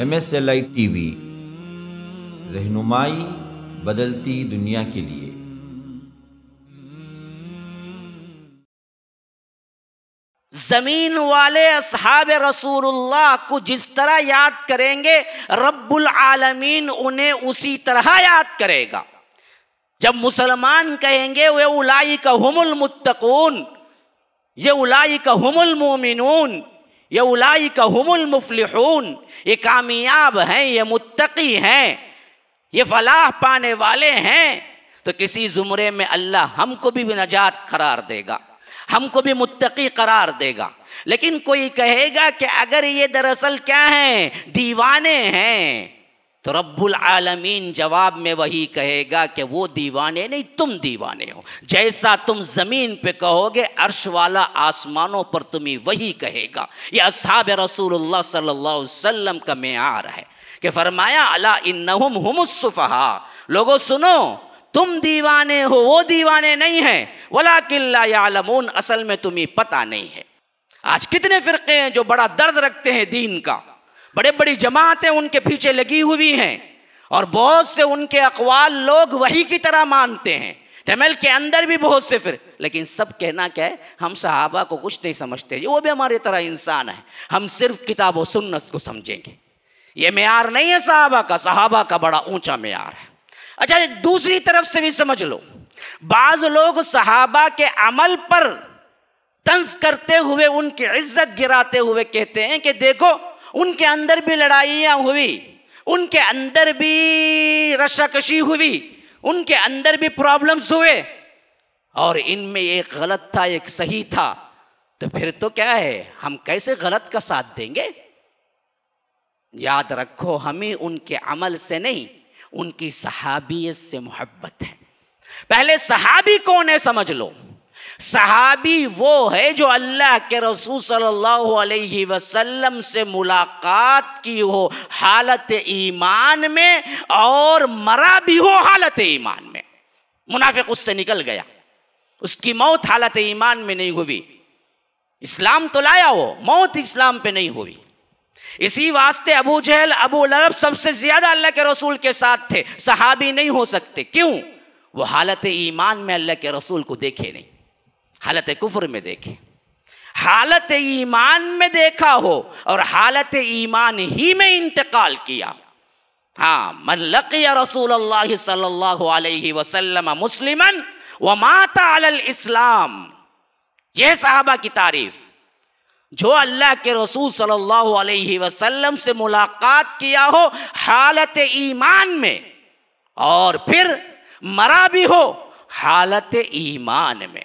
M S L I T V रहनुमाई बदलती दुनिया के लिए जमीन वाले असहाब रसूलुल्लाह को जिस तरह याद करेंगे रब्बुल आलमीन उन्हें उसी तरह याद करेगा जब मुसलमान कहेंगे वे उलाई का हुमुल मुत्तकून ये उलाई का हुमुल मोमिनून ये उलाई का हमुल मुफलिहून ये कामयाब हैं ये मुत्तकी हैं ये फलाह पाने वाले हैं तो किसी ज़ुमरे में अल्लाह हमको भी, भी नजात करार देगा हमको भी मुत्तकी करार देगा लेकिन कोई कहेगा कि अगर ये दरअसल क्या हैं दीवाने हैं तो रब्बुल आलमीन जवाब में वही कहेगा कि वो दीवाने नहीं तुम दीवाने हो जैसा तुम ज़मीन पे कहोगे अर्श वाला आसमानों पर तुम्हें वही कहेगा ये असहाब रसूलुल्लाह सल्लल्लाहु अलैहि वसल्लम का मैार है कि फरमाया अला इन्नहुम हुमुस्सुफहा लोगो सुनो तुम दीवाने हो वो दीवाने नहीं हैं वला किल्ला यालमून असल में तुम्हें पता नहीं है आज कितने फ़िरक़े हैं जो बड़ा दर्द रखते हैं दीन का बड़े बड़ी जमातें उनके पीछे लगी हुई हैं और बहुत से उनके अकवाल लोग वही की तरह मानते हैं टमेल के अंदर भी बहुत से फिर लेकिन सब कहना क्या है हम सहाबा को कुछ नहीं समझते वो भी हमारे तरह इंसान है हम सिर्फ किताब व सुन्नत को समझेंगे ये मैार नहीं है सहाबा का सहाबा का बड़ा ऊंचा मैार है अच्छा एक दूसरी तरफ से भी समझ लो बाज लोग सहाबा के अमल पर तंज करते हुए उनकी इज्जत गिराते हुए कहते हैं कि देखो उनके अंदर भी लड़ाइयाँ हुई उनके अंदर भी रशाकशी हुई उनके अंदर भी प्रॉब्लम्स हुए और इनमें एक गलत था एक सही था तो फिर तो क्या है हम कैसे गलत का साथ देंगे याद रखो हमें उनके अमल से नहीं उनकी सहाबियत से मोहब्बत है पहले सहाबी कौन है समझ लो सहाबी वो है जो अल्लाह के रसूल सल्लल्लाहु अलैहि वसल्लम से मुलाकात की हो हालत ईमान में और मरा भी हो हालत ईमान में मुनाफिक उससे निकल गया उसकी मौत हालत ईमान में नहीं हुई इस्लाम तो लाया वो मौत इस्लाम पे नहीं हुई इसी वास्ते अबू जहल अबू लरब सबसे ज्यादा अल्लाह के रसूल के साथ थे सहाबी नहीं हो सकते क्यों वो हालत ईमान में अल्लाह के रसूल को देखे नहीं हालत कुफर में देखे हालत ईमान में देखा हो और हालत ईमान ही में इंतकाल किया हाँ मन लकिया रसूल अल्लाह वसलम मुसलिमन व माता अल इस्लाम यह साहबा की तारीफ जो अल्लाह के रसूल सल्लल्लाहु अलैहि वसल्लम से मुलाकात किया हो हालत ईमान में और फिर मरा भी हो हालत ईमान में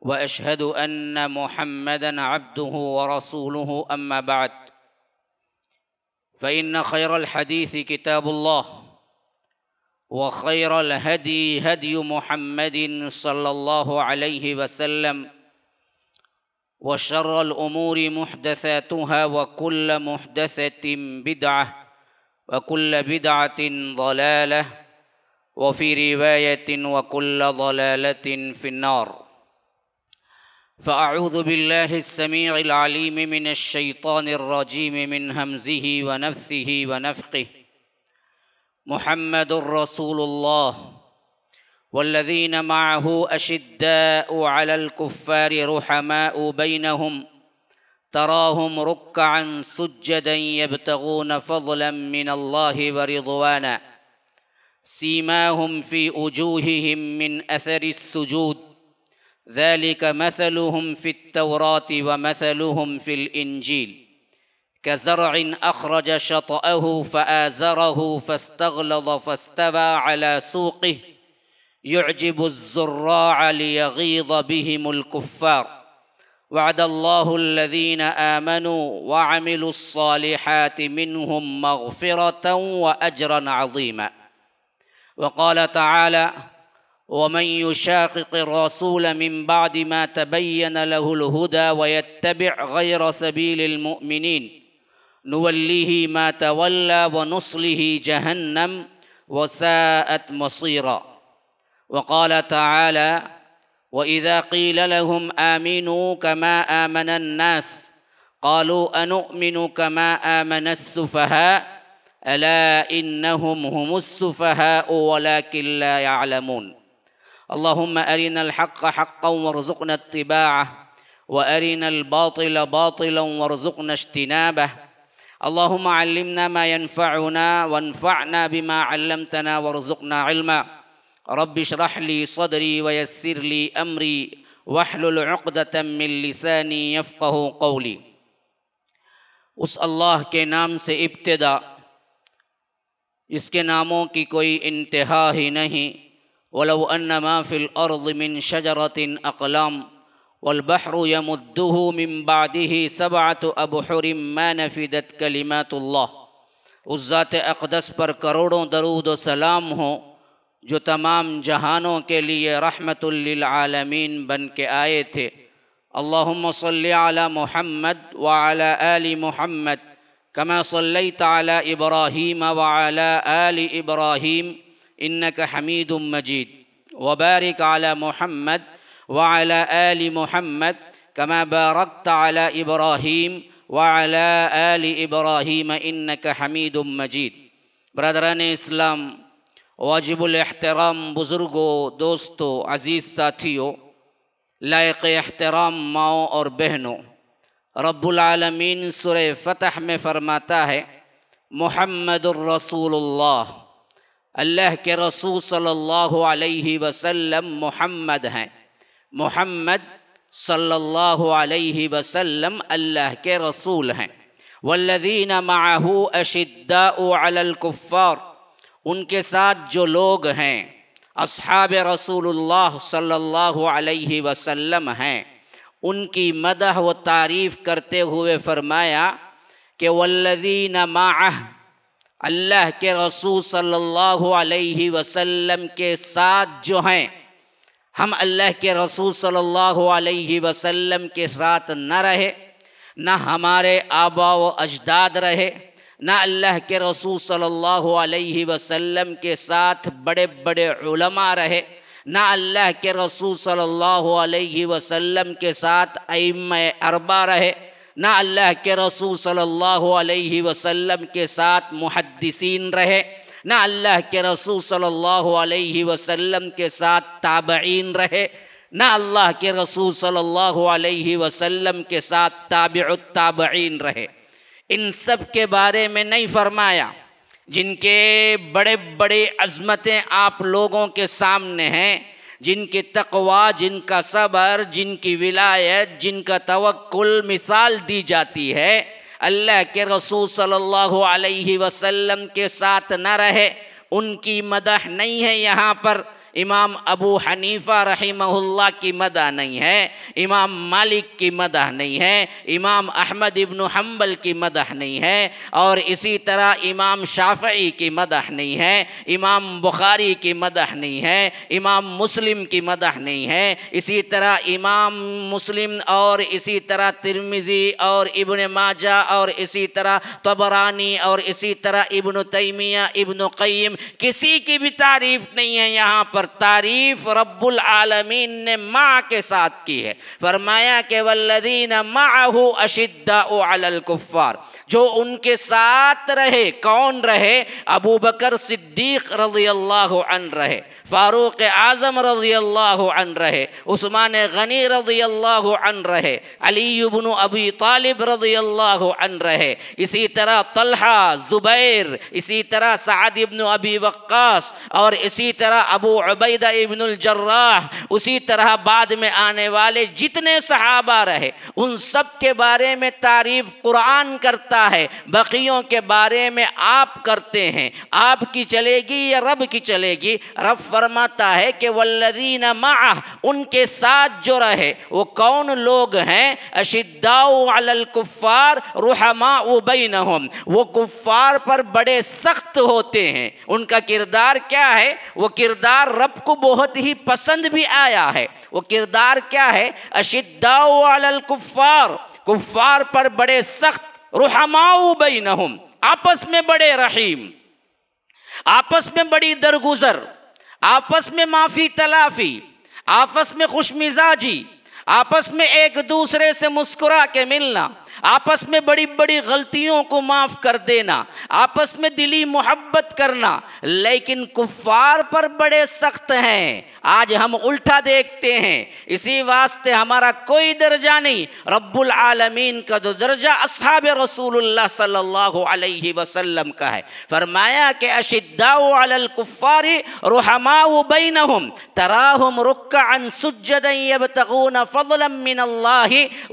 واشهد ان محمدا عبده ورسوله اما بعد فان خير الحديث كتاب الله وخير الهدي هدي محمد صلى الله عليه وسلم وشر الامور محدثاتها وكل محدثه بدعه وكل بدعه ضلاله وفي روايه وكل ضلاله في النار فأعوذ بالله السميع العليم من الشيطان الرجيم من همزه ونفثه ونفقه محمد رسول الله والذين معه أشداء على الكفار رحماء بينهم تراهم ركعا سجدا يبتغون فضلا من الله ورضوانا سيماهم في وجوههم من أثر السجود ذلك مثلهم في التوراة ومثلهم في الإنجيل كزرع أخرج شطأه فآزره فاستغلظ فاستوى على سوقه يعجب الزراع ليغيظ بهم الكفار وعد الله الذين آمنوا وعملوا الصالحات منهم مغفرة وأجرا عظيما وقال تعالى ومن يشاقق الرسول من بعد ما تبين له الهدى ويتبع غير سبيل المؤمنين نوليه ما تولى ونصله جهنم وساءت مصيرا وقال تعالى واذا قيل لهم امنوا كما امن الناس قالوا انؤمن كما امن السفهاء الا انهم هم السفهاء ولكن لا يعلمون اللهم أرنا الحق حقا وارزقنا اتباعه وأرنا الباطل باطلا وارزقنا اجتنابه اللهم علمنا ما ينفعنا وانفعنا بما علمتنا وارزقنا علما رب اشرح لي صدري ويسر لي أمري واحلل عقدة من لساني يفقه قولي اس اللہ کے نام سے ابتدا اس کے ناموں کی کوئی انتہا ہی نہیں वलव अन्नमा फ़िल अर्द मिन शजरतिन अकलम वलबहर यमुद्दुहु मिन बादिही सबात अबहरिम मैनफिदत कलिमतुल्ला उस ज़ात अकदस पर करोड़ों दरूद सलाम हो जो तमाम जहानों के लिए रहमतुल्लिलआलमीन बन के आए थे अल्लाहुम्म सल्लि अला मुहम्मद व अला कमा सल्लैत अला इब्राहीम व अला इन्नक हमीद मजीद वबारक आला मोहम्मद वाल आल मोहम्मद कमा बारकत आला इब्राहीम वाल आल इब्राहीम इन्नक हमीद मजीद बरदरान इस्लाम वाजिबुलहतराम बुज़ुर्गों दोस्तों अज़ीज़ साथियों लायक अहतराम माओ और बहनों रब्बुलमीन सुर फ़तह में फ़रमाता है मोहम्मद रसूलुल्लाह अल्लाह के रसूल सल्लल्लाहु अलैहि वसल्लम मोहम्मद हैं मोहम्मद सल्लल्लाहु अलैहि वसल्लम अल्लाह के रसूल हैं वल्लज़ीन माहू अशिद्दाकुफ़ार उनके साथ जो लोग हैं असहाब रसूलुल्लाह सल्लल्लाहु अलैहि वसल्लम हैं उनकी मदह व तारीफ़ करते हुए फरमाया कि वल्लज़ीन माह अल्लाह के रसूल सल्लल्लाहु अलैहि वसल्लम के साथ जो हैं हम अल्लाह के रसूल सल्लल्लाहु अलैहि वसल्लम के साथ न रहे न हमारे आबा व अजदाद रहे न अल्लाह के रसूल सल्लल्लाहु अलैहि वसल्लम के साथ बड़े बड़े उलमा रहे न अल्लाह के रसूल सल्लल्लाहु अलैहि वसल्लम के साथ अम अरबा रहे ना अल्लाह के रसूल सल्लल्लाहु अलैहि वसल्लम के साथ मुहदसिन रहे ना अल्लाह के रसूल सल्लल्लाहु अलैहि वसल्लम के साथ ताबीन रहे ना अल्लाह के रसूल सल्लल्लाहु अलैहि वसल्लम के साथ ताबीन रहे इन सब के बारे में नहीं फरमाया जिनके बड़े बड़े अज़मतें आप लोगों के सामने हैं जिनके तकवा जिनका सबर जिनकी विलायत जिनका तवक्ल मिसाल दी जाती है अल्लाह के रसूल सल्लल्लाहु अलैहि वसल्लम के साथ न रहे उनकी मदह नहीं है यहाँ पर इमाम अबू हनीफा रहीमहुल्ला की मदा नहीं है इमाम मालिक की मदह नहीं है इमाम अहमद इबन हम्बल की मदह नहीं है और इसी तरह इमाम शाफ़ी की मदह नहीं है इमाम बुखारी की मदह नहीं है इमाम मुस्लिम की मदह नहीं है इसी तरह इमाम मुस्लिम और इसी तरह तिरमिज़ी और इबन माजा और इसी तरह तबरानी और इसी तरह इबन तैमिया इबन क़यम किसी की भी तारीफ़ नहीं है यहाँ पर तारीफ रब्बुल आलमीन ने माँ के साथ की है फरमाया के वल्लदीन माहू अशिद्दा कुफ़ार जो उनके साथ रहे कौन रहे अबू बकर सिद्दीक रजी अल्लाह अन रहे फ़ारूक आज़म रजी अल्लाह अन रहे उस्मान गनी रजी अल्लाह अन रहे अलीबन अबी तालिब रजी अल्लाह अन रहे इसी तरह तलहा ज़ुबैर इसी तरह साद इबन अबी वक्स और इसी तरह अबू अबैदा इबनजर्राह उसी तरह बाद में आने वाले जितने सहाबा रहे उन सब के बारे में तारीफ़ कुरान करता करता है बकियों के बारे में आप करते हैं आपकी चलेगी या रब की चलेगी रब फरमाता है कि वल्लीन माह उनके साथ जो रहे वो कौन लोग हैं अशिद्दाकुफ़ार रुहमा उबैन वो कुफ़ार पर बड़े सख्त होते हैं उनका किरदार क्या है वो किरदार रब को बहुत ही पसंद भी आया है वो किरदार क्या है अशिदाकुफ़ार कुफ़ार पर बड़े सख्त रुहमाऊ बई आपस में बड़े रहीम आपस में बड़ी दरगुजर आपस में माफ़ी तलाफ़ी आपस में खुश मिजाजी आपस में एक दूसरे से मुस्कुरा के मिलना आपस में बड़ी बड़ी गलतियों को माफ़ कर देना आपस में दिली मोहब्बत करना लेकिन कुफ़ार पर बड़े सख्त हैं आज हम उल्टा देखते हैं इसी वास्ते हमारा कोई दर्जा नहीं रब्बुल आलमीन का जो दर्जा असहाब रसूलुल्लाह सल्लल्लाहु अलैहि वसल्लम का है फरमाया कि रुहमाऊ रुहमाउ हम तराहुम रुक्का अनसुजदन यबतगून फ़ज़लम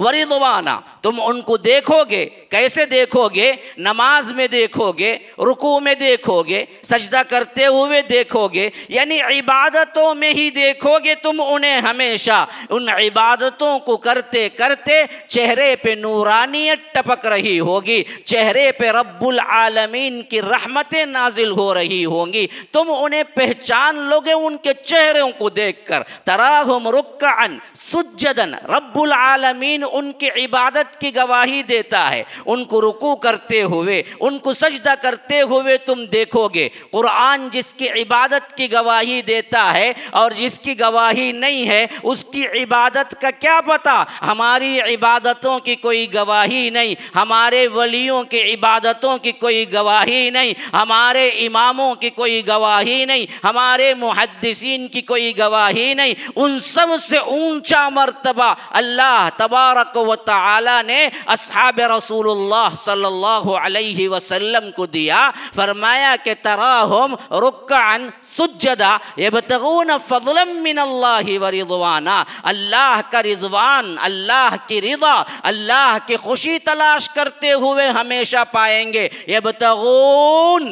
वरिदवाना तुम उनको देखोगे कैसे देखोगे नमाज में देखोगे रुकू में देखोगे सजदा करते हुए देखोगे यानी इबादतों में ही देखोगे तुम उन्हें हमेशा उन इबादतों को करते करते चेहरे पे नूरानियत टपक रही होगी चेहरे पे रब्बुल आलमीन की रहमतें नाजिल हो रही होंगी तुम उन्हें पहचान लोगे उनके चेहरों को कर तराहम रुकान सुजदन रब्बुल आलमीन उनकी इबादत की गवाही देता है उनको रुकू करते हुए उनको सजदा करते हुए तुम देखोगे कुरान जिसकी इबादत की गवाही देता है और जिसकी गवाही नहीं है उसकी इबादत का क्या पता हमारी इबादतों की कोई गवाही नहीं हमारे वलियों की इबादतों की कोई गवाही नहीं हमारे इमामों की कोई गवाही नहीं हमारे मुहदसिन की कोई गवाही नहीं उन सब से ऊंचा मरतबा अल्लाह तबारक व ताली ने असहाब रसूल रसूलुल्लाह सल्लल्लाहु अलैहि वसल्लम को दिया फरमाया कि तराहुम रुकान सुज्जदा यबतगून फजलम मिन अल्लाह व रिदवाना अल्लाह का रिजवान अल्लाह की रिदा अल्लाह की खुशी तलाश करते हुए हमेशा पाएंगे यबतगून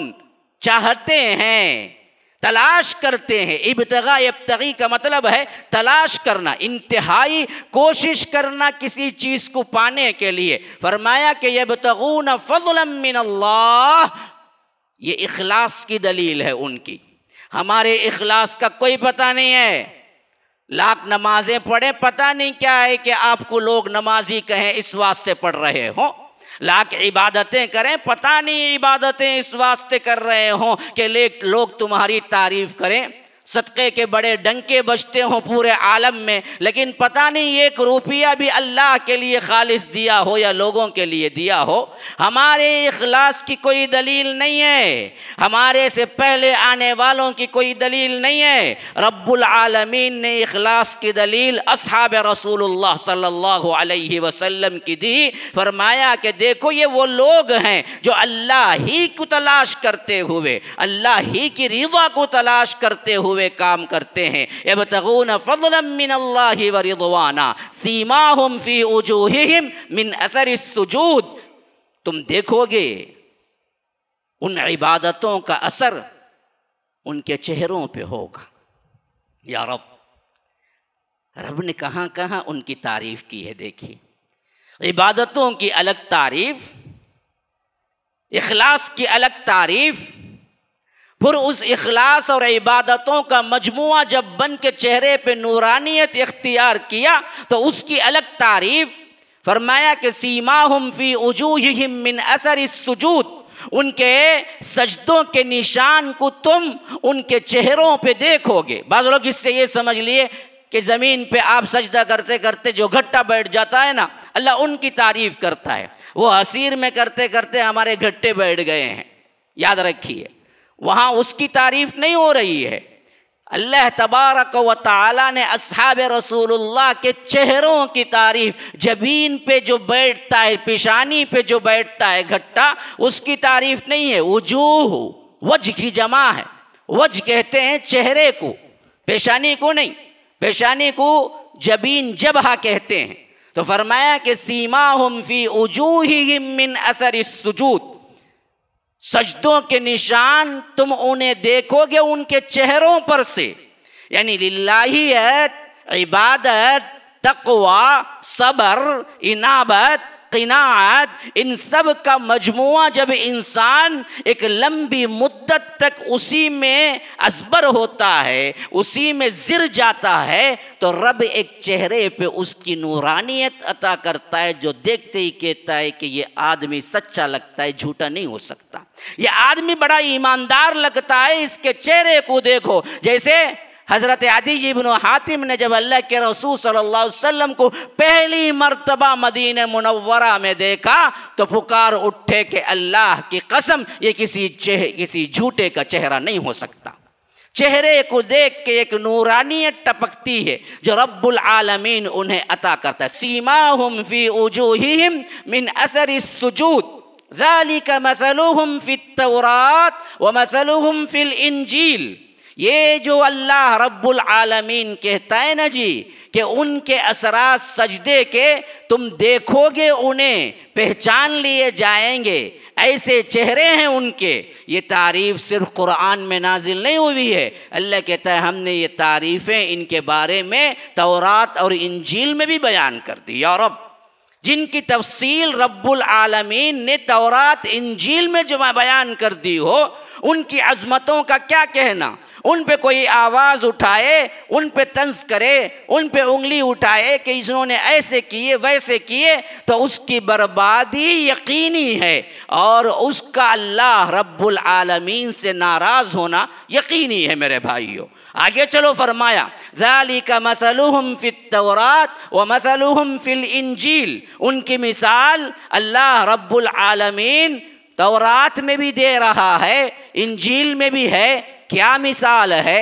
चाहते हैं तलाश करते हैं इबतगा इब्तगी का मतलब है तलाश करना इंतहाई कोशिश करना किसी चीज़ को पाने के लिए फरमाया कि यबतगून फ़ज़लमिन अल्लाह ये इखलास की दलील है उनकी हमारे इखलास का कोई पता नहीं है लाख नमाजें पढ़े पता नहीं क्या है कि आपको लोग नमाजी कहें इस वास्ते पढ़ रहे हों लाख इबादतें करें पता नहीं इबादतें इस वास्ते कर रहे हों कि लोग तुम्हारी तारीफ करें सदक़े के बड़े डंके बजते हों पूरे आलम में लेकिन पता नहीं एक रुपया भी अल्लाह के लिए खालिश दिया हो या लोगों के लिए दिया हो हमारे अखलास की कोई दलील नहीं है हमारे से पहले आने वालों की कोई दलील नहीं है रब्बुल आलमीन ने अखलास की दलील असहाब रसूलुल्लाह सल्लल्लाहु अलैहि वसल्लम की दी फरमाया कि देखो ये वो लोग हैं जो अल्लाह ही को तलाश करते हुए अल्लाह ही की रीवा को तलाश करते हुए हुए काम करते हैं एब तगून फ़लमिन वरिदवाना सीमा हम फ़ी उजूहिम मिन असर सुजूद तुम देखोगे उन इबादतों का असर उनके चेहरों पे होगा या रब रब ने कहाँ कहाँ उनकी तारीफ़ की है देखिए इबादतों की अलग तारीफ़ इखलास की अलग तारीफ़ फिर उस अखलास और इबादतों का मजमु जब बन के चेहरे पर नूरानियत इख्तियार किया तो उसकी अलग तारीफ फरमाया कि सीमा हम फी वजूह मिन असर इस सजूद उनके सजदों के निशान को तुम उनके चेहरों पर देखोगे बाज़ लोग इससे ये समझ लिए कि ज़मीन पर आप सजदा करते करते जो घट्टा बैठ जाता है ना अल्लाह उनकी तारीफ़ करता है वो हसीर में करते करते हमारे घट्टे बैठ गए हैं याद रखिए वहाँ उसकी तारीफ़ नहीं हो रही है अल्लाह तबारक व ताली ने असहाब रसूलुल्लाह के चेहरों की तारीफ़ जबीन पे जो बैठता है पेशानी पे जो बैठता है घट्टा उसकी तारीफ़ नहीं है वजूह वज की जमा है वज कहते हैं चेहरे को पेशानी को नहीं पेशानी को जबीन जबहा कहते हैं तो फरमाया कि सीमा हम फी ही मिन असर सुजूद सजदों के निशान तुम उन्हें देखोगे उनके चेहरों पर से यानी लाही इबादत तकवा सबर इनाबत क़िनात इन सब का मजमु जब इंसान एक लंबी मुद्दत तक उसी में असबर होता है उसी में जिर जाता है तो रब एक चेहरे पे उसकी नूरानियत अता करता है जो देखते ही कहता है कि ये आदमी सच्चा लगता है झूठा नहीं हो सकता ये आदमी बड़ा ईमानदार लगता है इसके चेहरे को देखो जैसे हज़रत आदि इबन हातिम ने जब अल्लाह के रसूल सल्लल्लाहु अलैहि वसल्लम को पहली मर्तबा मदीन मुनव्वरा में देखा तो पुकार उठे कि अल्लाह की कसम ये किसी चेहरे किसी झूठे का चेहरा नहीं हो सकता चेहरे को देख के एक नूरानियत टपकती है जो रब्बुल आलमीन उन्हें अता करता है सीमा हम फी उजूहिम मिन असर सुजूद ذلك مثلهم फित التوراة ومثلهم في الإنجيل ये जो अल्लाह रब्बुल आलमीन कहता है ना जी कि उनके असरा सजदे के तुम देखोगे उन्हें पहचान लिए जाएंगे ऐसे चेहरे हैं उनके ये तारीफ़ सिर्फ कुरान में नाजिल नहीं हुई है अल्लाह कहता है हमने ये तारीफ़ें इनके बारे में तौरात और इंजील में भी बयान कर दी यूरोप जिनकी तफसील रब्बुल आलमीन ने तौरात इंजील में जो बयान कर दी हो उनकी अजमतों का क्या कहना उन पे कोई आवाज़ उठाए उन पे तंज करे उन पे उंगली उठाए कि इन्होंने ऐसे किए वैसे किए तो उसकी बर्बादी यकीनी है और उसका अल्लाह रब्बुल आलमीन से नाराज़ होना यकीनी है मेरे भाइयों आगे चलो फरमाया जाली का फ़िल फ़ितौरात व मसलूम फ़िल इंजील उनकी मिसाल अल्लाह रब्बुल आलमीन तौरात में भी दे रहा है इंजील में भी है क्या मिसाल है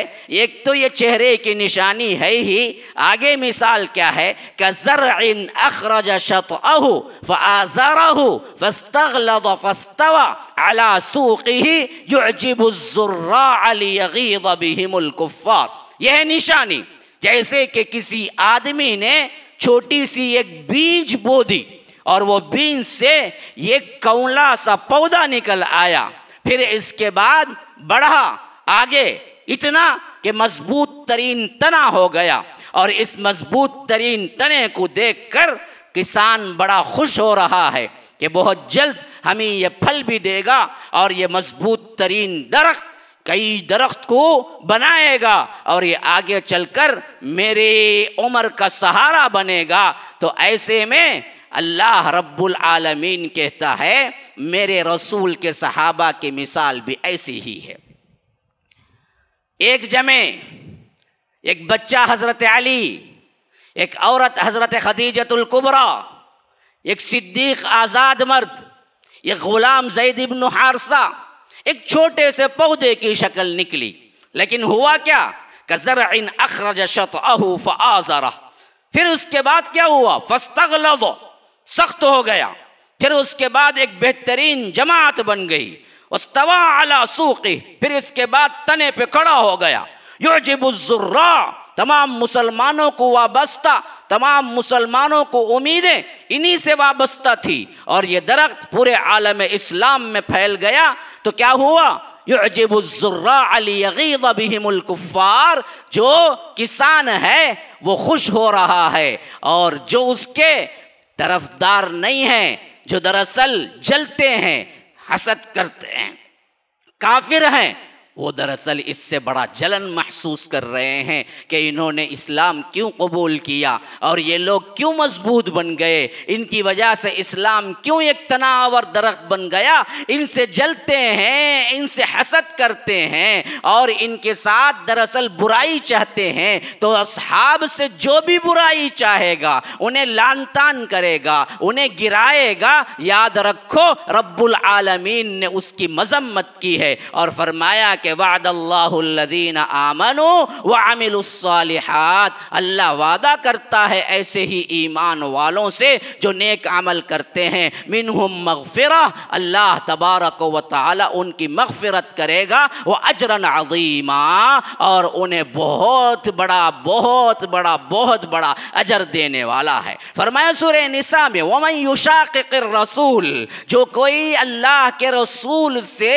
एक तो ये चेहरे की निशानी है ही आगे मिसाल क्या है कज़र इन अखरज शत अहू फस्तगलद फस्तवा अला सूकी युजिबुज़ुर्रा अलीगीद यह निशानी जैसे कि किसी आदमी ने छोटी सी एक बीज बो दी और वो बीज से एक कौला सा पौधा निकल आया फिर इसके बाद बढ़ा आगे इतना कि मजबूत तरीन तना हो गया और इस मजबूत तरीन तने को देखकर किसान बड़ा खुश हो रहा है कि बहुत जल्द हमें यह फल भी देगा और ये मजबूत तरीन दरख्त कई दरख्त को बनाएगा और ये आगे चलकर मेरे उम्र का सहारा बनेगा तो ऐसे में अल्लाह रब्बुल आलमीन कहता है मेरे रसूल के सहाबा की मिसाल भी ऐसी ही है एक जमे एक बच्चा हज़रत अली एक औरत हज़रत खदीजतुलकुबरा एक सिद्दीक आज़ाद मर्द एक ग़ुलाम जैद इब्न हारसा एक छोटे से पौधे की शक्ल निकली लेकिन हुआ क्या कज़र इन अखरज शत अहूफ आजरा फिर उसके बाद क्या हुआ फस्तगल सख्त हो गया फिर उसके बाद एक बेहतरीन जमात बन गई सूखी फिर इसके बाद तने पे खड़ा हो गया योजिबुजुर्रा तमाम मुसलमानों को वाबस्ता तमाम मुसलमानों को उम्मीदें इन्हीं से वाबस्ता थी और ये दरख्त पूरे आलम इस्लाम में फैल गया तो क्या हुआ युजबुजुर्रा जो किसान है वो खुश हो रहा है और जो उसके तरफदार नहीं है जो दरअसल जलते हैं हसद करते हैं काफिर हैं वो दरअसल इससे बड़ा जलन महसूस कर रहे हैं कि इन्होंने इस्लाम क्यों कबूल किया और ये लोग क्यों मजबूत बन गए इनकी वजह से इस्लाम क्यों एक तनावर दरख्त बन गया इनसे जलते हैं इनसे हसद करते हैं और इनके साथ दरअसल बुराई चाहते हैं तो अब से जो भी बुराई चाहेगा उन्हें लान तान करेगा उन्हें गिराएगा याद रखो रब्बुल आलमीन ने उसकी मजम्मत की है और फरमाया के बाद अल्लादीन आमनो व आमिलसालहत अल्लाह वादा करता है ऐसे ही ईमान वालों से जो नेक अमल करते हैं मिनहम मगफ़िरा अल्लाह तबारक व ताली उनकी मगफ़रत करेगा वह अजरन अजीमा और उन्हें बहुत बड़ा बहुत बड़ा बहुत बड़ा अजर देने वाला है फरमाया सुर निसा में वमन युशाक रसूल जो कोई अल्लाह के रसूल से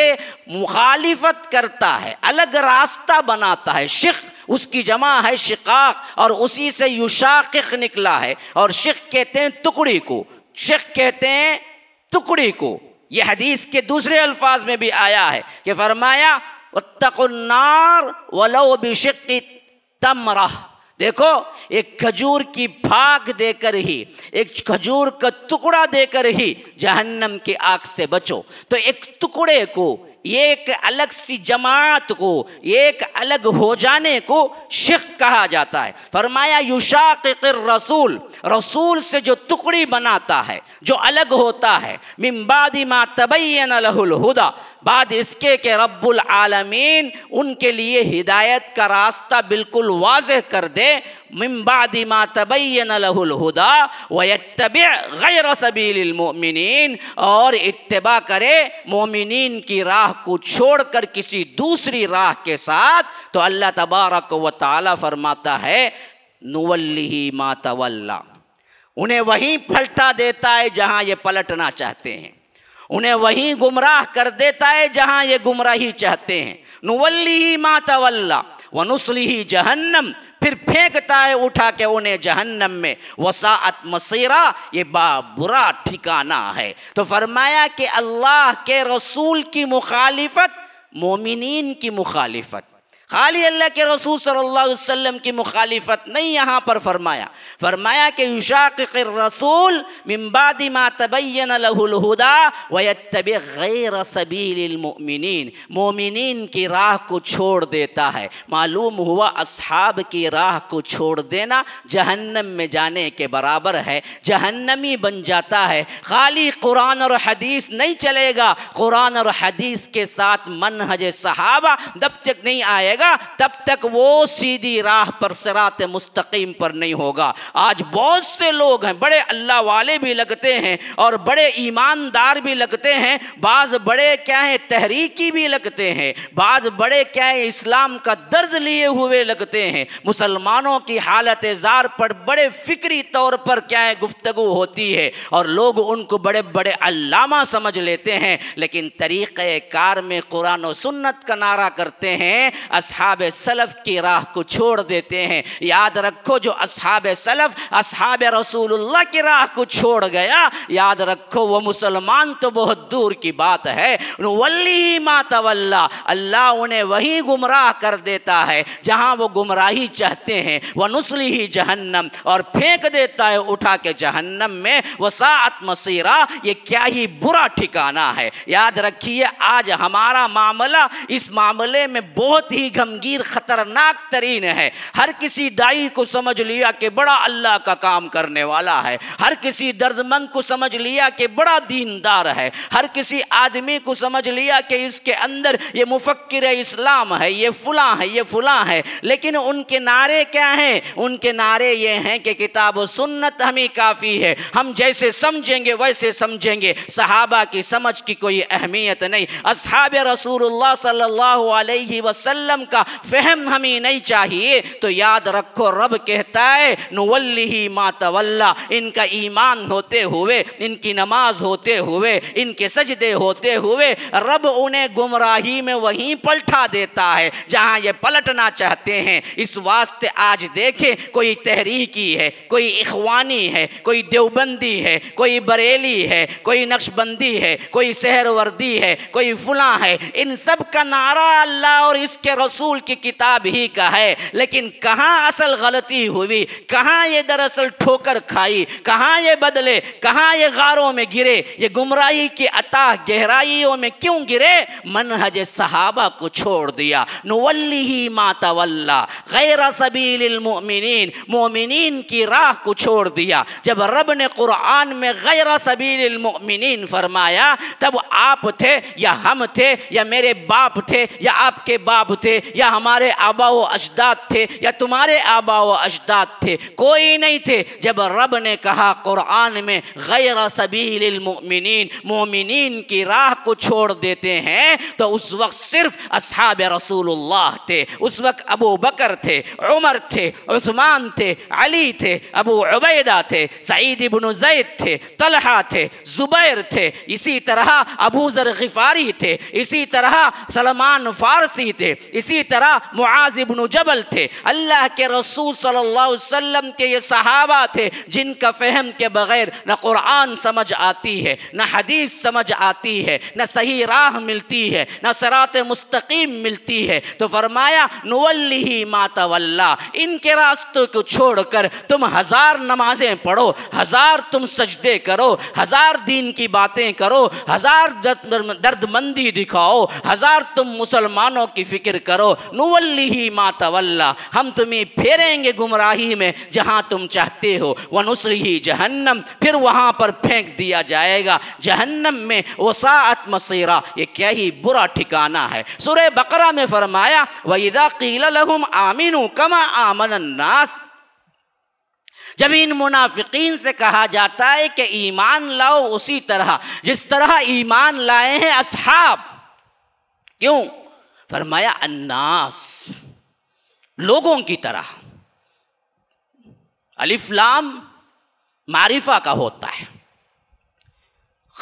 मुखालफत करता करता है अलग रास्ता बनाता है शिख उसकी जमा है शिकाक और उसी से युशाक निकला है और शिख कहते हैं टुकड़ी को शिख कहते हैं टुकड़ी को यह हदीस के दूसरे अल्फाज में भी आया है कि फरमाया तकुन्नार वलो भी शिक तमरा देखो एक खजूर की भाग देकर ही एक खजूर का टुकड़ा देकर ही जहन्नम की आग से बचो तो एक टुकड़े को एक अलग सी जमात को एक अलग हो जाने को शिख कहा जाता है फरमाया युशाक रसूल रसूल से जो टुकड़ी बनाता है जो अलग होता है मिम्बादी मा तबैन हुदा बाद इसके के रब्बुल आलमीन उनके लिए हिदायत का रास्ता बिल्कुल वाज कर दे मिम्बादी मा तबैन लहुलहुदा व तब गैर सबीलमिन और इतबा करे मोमिन की राह को छोड़कर किसी दूसरी राह के साथ तो अल्लाह तबारक व ताली फरमाता है नवल्ली मातवल्ला उन्हें वहीं पलटा देता है जहां ये पलटना चाहते हैं उन्हें वहीं गुमराह कर देता है जहाँ ये गुमराही चाहते हैं नुवल्ली ही मातवल्ला वनुसली ही जहन्नम फिर फेंकता है उठा के उन्हें जहन्नम में वसात मसीरा ये बा बुरा ठिकाना है तो फरमाया कि अल्लाह के रसूल की मुखालिफत मोमिन की मुखालिफत खाली अल्लाह के रसूल सल्लल्लाहु अलैहि वसल्लम की मुखालिफत नहीं यहाँ पर फरमाया फरमाया कि युशाक रसूल मिम्बादी मा तबैन लहुलहुदा वब गैर सबीलमिन मोमिन की राह को छोड़ देता है मालूम हुआ अब की राह को छोड़ देना जहन्नम में जाने के बराबर है जहन्नमी बन जाता है खाली कुरान और हदीस नहीं चलेगा कुरान और हदीस के साथ मनहज सहाबा दब तक नहीं आया रहेगा तब तक वो सीधी राह पर सरात मुस्तकीम पर नहीं होगा आज बहुत से लोग हैं बड़े अल्लाह वाले भी लगते हैं और बड़े ईमानदार भी लगते हैं बाज़ बड़े क्या हैं तहरीकी भी लगते हैं बाज़ बड़े क्या हैं इस्लाम का दर्द लिए हुए लगते हैं मुसलमानों की हालत जार पर बड़े फ़िक्री तौर पर क्या है गुफ्तगु होती है और लोग उनको बड़े बड़े अल्लामा समझ लेते हैं लेकिन तरीक़ कार में कुरान और सुन्नत का नारा करते हैं असहाब सलफ़ की राह को छोड़ देते हैं याद रखो जो असहाब सलफ़ असहाब रसूलुल्लाह की राह को छोड़ गया याद रखो वो मुसलमान तो बहुत दूर की बात है वली मातवल्ला अल्लाह उन्हें वही गुमराह कर देता है जहाँ वो गुमराही चाहते हैं वह नुसली ही जहन्नम और फेंक देता है उठा के जहन्नम में वह सात मसीरा ये क्या ही बुरा ठिकाना है याद रखिए आज हमारा मामला इस मामले में बहुत ही गमगीर ख़तरनाक तरीन है हर किसी दाई को समझ लिया कि बड़ा अल्लाह का काम करने वाला है हर किसी दर्दमंद को समझ लिया कि बड़ा दीनदार है हर किसी आदमी को समझ लिया कि इसके अंदर ये मुफक्र इस्लाम है ये फुला है ये फुला है लेकिन उनके नारे क्या हैं उनके नारे ये हैं कि किताब सुन्नत हमें काफ़ी है हम जैसे समझेंगे वैसे समझेंगे सहाबा की समझ की कोई अहमियत नहीं असहाब रसूल सल्ला वसल्लम का फहम हमें नहीं चाहिए तो याद रखो रब कहता है नवल्ली ही मातवल्ला इनका ईमान होते हुए इनकी नमाज होते हुए इनके सजदे होते हुए रब उन्हें गुमराही में वहीं पलटा देता है जहाँ ये पलटना चाहते हैं इस वास्ते आज देखें कोई तहरीकी है कोई इखवानी है कोई देवबंदी है कोई बरेली है कोई नक्शबंदी है कोई शहरवर्दी है कोई फुला है इन सब का नारा अल्लाह और इसके रसूल रसूल की किताब ही का है लेकिन कहाँ असल गलती हुई कहाँ ये दरअसल ठोकर खाई कहाँ ये बदले कहाँ ये गारों में गिरे ये गुमराही की अता गहराइयों में क्यों गिरे मनहज सहाबा को छोड़ दिया नवल्ली ही माता गैर सबीलमिन मोमिन की राह को छोड़ दिया जब रब ने कुरान में गैर सबीलमिन फरमाया तब आप थे या हम थे या मेरे बाप थे या आपके बाप थे या हमारे आबा व अजदाद थे या तुम्हारे आबा व अजदाद थे कोई नहीं थे जब रब ने कहा कुरान में गैर सबीलमिन मोमिन की राह को छोड़ देते हैं तो उस वक्त सिर्फ असहाब रसूल थे उस वक्त अबू बकर थे उमर थे उस्मान थे अली थे अबू अबैदा थे सईद इबन जैद थे तलहा थे ज़ुबैर थे इसी तरह अबू ज़र थे इसी तरह सलमान फ़ारसी थे इसी इसी तरह मुआजिबन जबल थे अल्लाह के रसूल सल्लल्लाहु अलैहि वसल्लम के ये सहाबा थे जिनका फहम के बग़ैर न कुरान समझ आती है न हदीस समझ आती है न सही राह मिलती है न सरात मुस्तकीम मिलती है तो फरमाया नवल्ली मातवल्ला इनके रास्तों को छोड़कर तुम हज़ार नमाजें पढ़ो हज़ार तुम सजदे करो हज़ार दीन की बातें करो हज़ार दर्दमंदी दिखाओ हज़ार तुम मुसलमानों की फ़िक्र करो करो नुवल्ली ही मातवल्ला हम तुम्हें फेरेंगे गुमराही में जहाँ तुम चाहते हो वनुसरी ही जहन्नम फिर वहाँ पर फेंक दिया जाएगा जहन्नम में वसात मसीरा ये क्या ही बुरा ठिकाना है सुर बकरा में फरमाया वहीदा कीला लहुम आमिनू कमा आमन नास जब इन मुनाफिकीन से कहा जाता है कि ईमान लाओ उसी तरह जिस तरह ईमान लाए हैं असहाब क्यों फरमाया अन्नास लोगों की तरह अलिफ्लाम मारिफा का होता है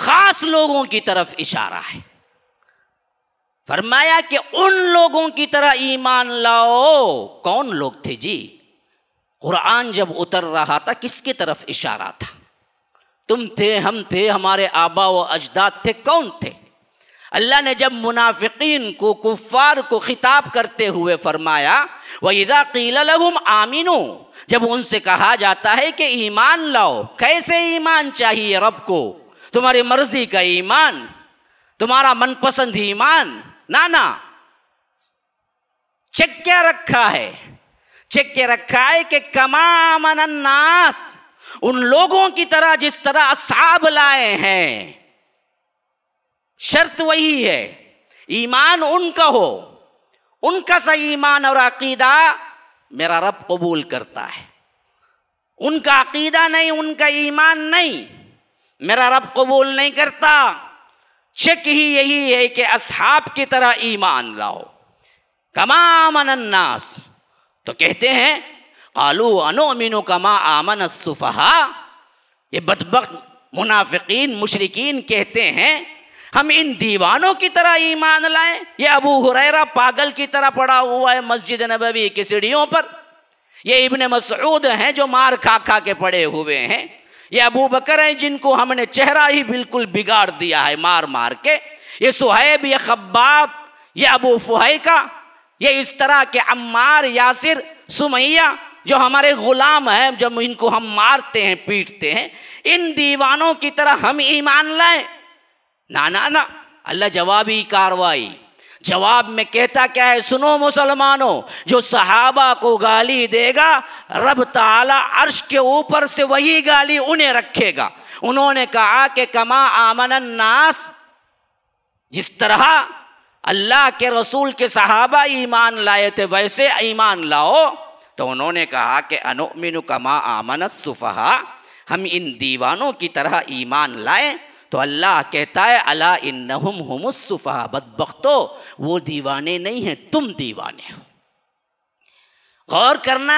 खास लोगों की तरफ इशारा है फरमाया कि उन लोगों की तरह ईमान लाओ कौन लोग थे जी कुरान जब उतर रहा था किसकी तरफ इशारा था तुम थे हम थे हमारे आबा व अजदाद थे कौन थे अल्लाह ने जब मुनाफिकीन को कुफ़ार को ख़िताब करते हुए फरमाया वहीदा कीलम आमिनो जब उनसे कहा जाता है कि ईमान लाओ कैसे ईमान चाहिए रब को तुम्हारी मर्ज़ी का ईमान तुम्हारा मनपसंद ईमान ना ना चेक क्या रखा है चेक क्या रखा है कि कमाम नास उन लोगों की तरह जिस तरह साब लाए हैं शर्त वही है ईमान उनका हो उनका सही ईमान और अकीदा मेरा रब कबूल करता है उनका अकीदा नहीं उनका ईमान नहीं मेरा रब कबूल नहीं करता चेक ही यही है कि असहाब की तरह ईमान लाओ कमाम अनन्नास तो कहते हैं आलू अनो मिनो कमा आमन सुफहा ये बदबक मुनाफिकीन मुशरकिन कहते हैं हम इन दीवानों की तरह ईमान लाएं ये अबू हुरैरा पागल की तरह पड़ा हुआ है मस्जिद नबवी की सीढ़ियों पर ये इबन मसऊद हैं जो मार खा खा के पड़े हुए हैं ये अबू बकर हैं जिनको हमने चेहरा ही बिल्कुल बिगाड़ दिया है मार मार के ये सुहैब ये खब्बाब ये अबू फुहैका ये इस तरह के अम्मार यासिर सुमैया जो हमारे ग़ुलाम हैं जब इनको हम मारते हैं पीटते हैं इन दीवानों की तरह हम ईमान लाएं ना ना ना अल्लाह जवाबी कार्रवाई जवाब में कहता क्या है सुनो मुसलमानों जो सहाबा को गाली देगा रब ताला अर्श के ऊपर से वही गाली उन्हें रखेगा उन्होंने कहा कि कमा आमन नास जिस तरह अल्लाह के रसूल के सहाबा ईमान लाए थे वैसे ईमान लाओ तो उन्होंने कहा कि अनुमिन कमा आमन सुफहा हम इन दीवानों की तरह ईमान लाएं तो अल्लाह कहता है अला इन्नहुम हुमुस्सुफा बदबख्तो वो दीवाने नहीं हैं तुम दीवाने हो गौर करना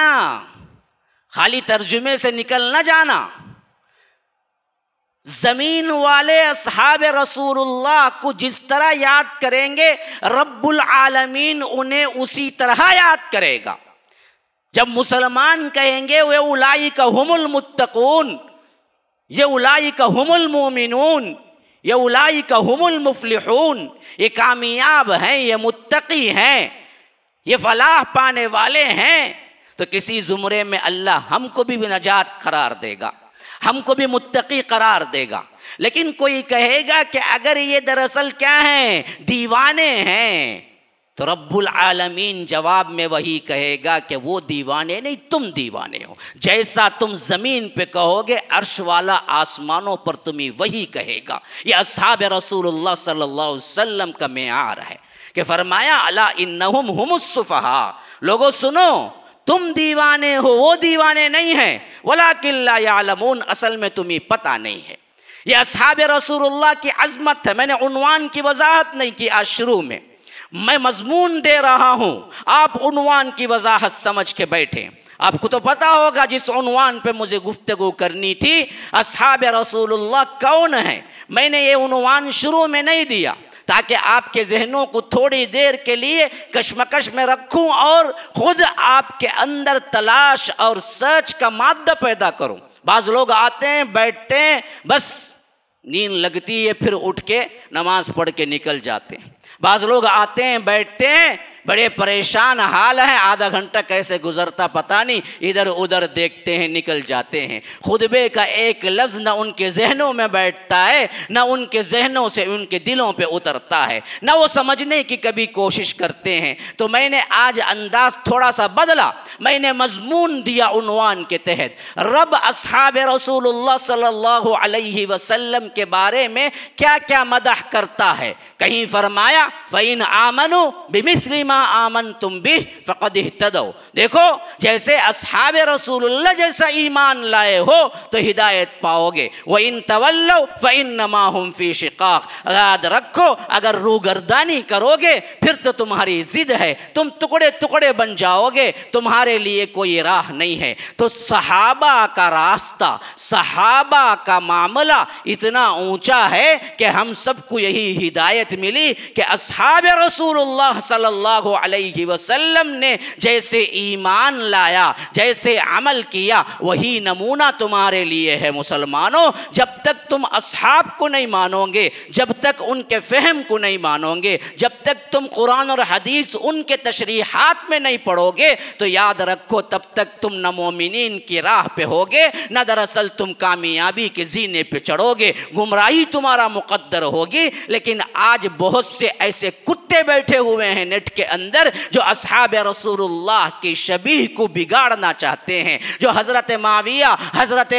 खाली तर्जुमे से निकल ना जाना ज़मीन वाले असहाब रसूलुल्लाह को जिस तरह याद करेंगे रब्बुल आलमीन उन्हें उसी तरह याद करेगा जब मुसलमान कहेंगे वे उलाई का हमल मुत्तकून ये उलाई का हमलमोमिन मोमिनून ये उलाई का हमल ये कामयाब हैं ये मुत्तकी हैं ये फलाह पाने वाले हैं तो किसी ज़ुमरे में अल्लाह हमको भी नजात करार देगा हमको भी मुत्तकी करार देगा लेकिन कोई कहेगा कि अगर ये दरअसल क्या हैं दीवाने हैं तो रब्बुल आलमीन जवाब में वही कहेगा कि वो दीवाने नहीं तुम दीवाने हो जैसा तुम ज़मीन पे कहोगे अर्श वाला आसमानों पर तुम्हें वही कहेगा ये असहाब रसूलुल्लाह सल्लल्लाहु अलैहि वसल्लम का मैार है कि फरमाया अला इन्नहुम हुमुस्सुफहा लोगो सुनो तुम दीवाने हो वो दीवाने नहीं हैं वला किल्ला यालमून असल में तुम्हें पता नहीं है यह असहाब रसूल की अजमत है मैंने उनवान की वजाहत नहीं की आज शुरू में मैं मजमून दे रहा हूँ आप उनवान की वजाहत समझ के बैठे आपको तो पता होगा जिस उनवान पे मुझे गुफ्तगु करनी थी असहाब रसूलुल्लाह कौन है मैंने ये उनवान शुरू में नहीं दिया ताकि आपके जहनों को थोड़ी देर के लिए कश्मकश में रखूं और ख़ुद आपके अंदर तलाश और सर्च का मादा पैदा करूं बाज़ लोग आते हैं बैठते हैं बस नींद लगती है फिर उठ के नमाज़ पढ़ के निकल जाते हैं बाज लोग आते हैं बैठते हैं बड़े परेशान हाल हैं आधा घंटा कैसे गुजरता पता नहीं इधर उधर देखते हैं निकल जाते हैं खुतबे का एक लफ्ज़ ना उनके जहनों में बैठता है ना उनके जहनों से उनके दिलों पे उतरता है ना वो समझने की कभी कोशिश करते हैं तो मैंने आज अंदाज थोड़ा सा बदला मैंने मजमून दिया उनवान के तहत रब असहाब रसूलुल्लाह सल्लल्लाहु अलैहि वसल्लम के बारे में क्या क्या मदह करता है कहीं फरमाया फ़ैन आमनु बिमिसलिमा बिमा आमन तुम भी फ़कद तदो देखो जैसे असहाब रसूलुल्लाह जैसा ईमान लाए हो तो हिदायत पाओगे व इन तवल्लो व इन नमा हम फी शिकाक याद रखो अगर गर्दानी करोगे फिर तो तुम्हारी ज़िद है तुम टुकड़े टुकड़े बन जाओगे तुम्हारे लिए कोई राह नहीं है तो सहाबा का रास्ता सहाबा का मामला इतना ऊंचा है कि हम सबको यही हिदायत मिली कि असहाब रसूल सल्लल्लाहु अलैहि वसल्लम ने जैसे ईमान लाया जैसे अमल किया वही नमूना तुम्हारे लिए है मुसलमानों जब तक तुम असहाब को नहीं मानोगे जब तक उनके फहम को नहीं मानोगे जब तक तुम कुरान और हदीस उनके तशरीहात में नहीं पढ़ोगे तो याद रखो तब तक तुम न मोमिन की राह पे होगे न दरअसल तुम कामयाबी के जीने पे चढ़ोगे गुमराही तुम्हारा मुकद्दर होगी लेकिन आज बहुत से ऐसे कुत्ते बैठे हुए हैं नेट के अंदर जो असहाब रसूलुल्लाह की शबी को बिगाड़ना चाहते हैं जो हज़रत माविया हज़रत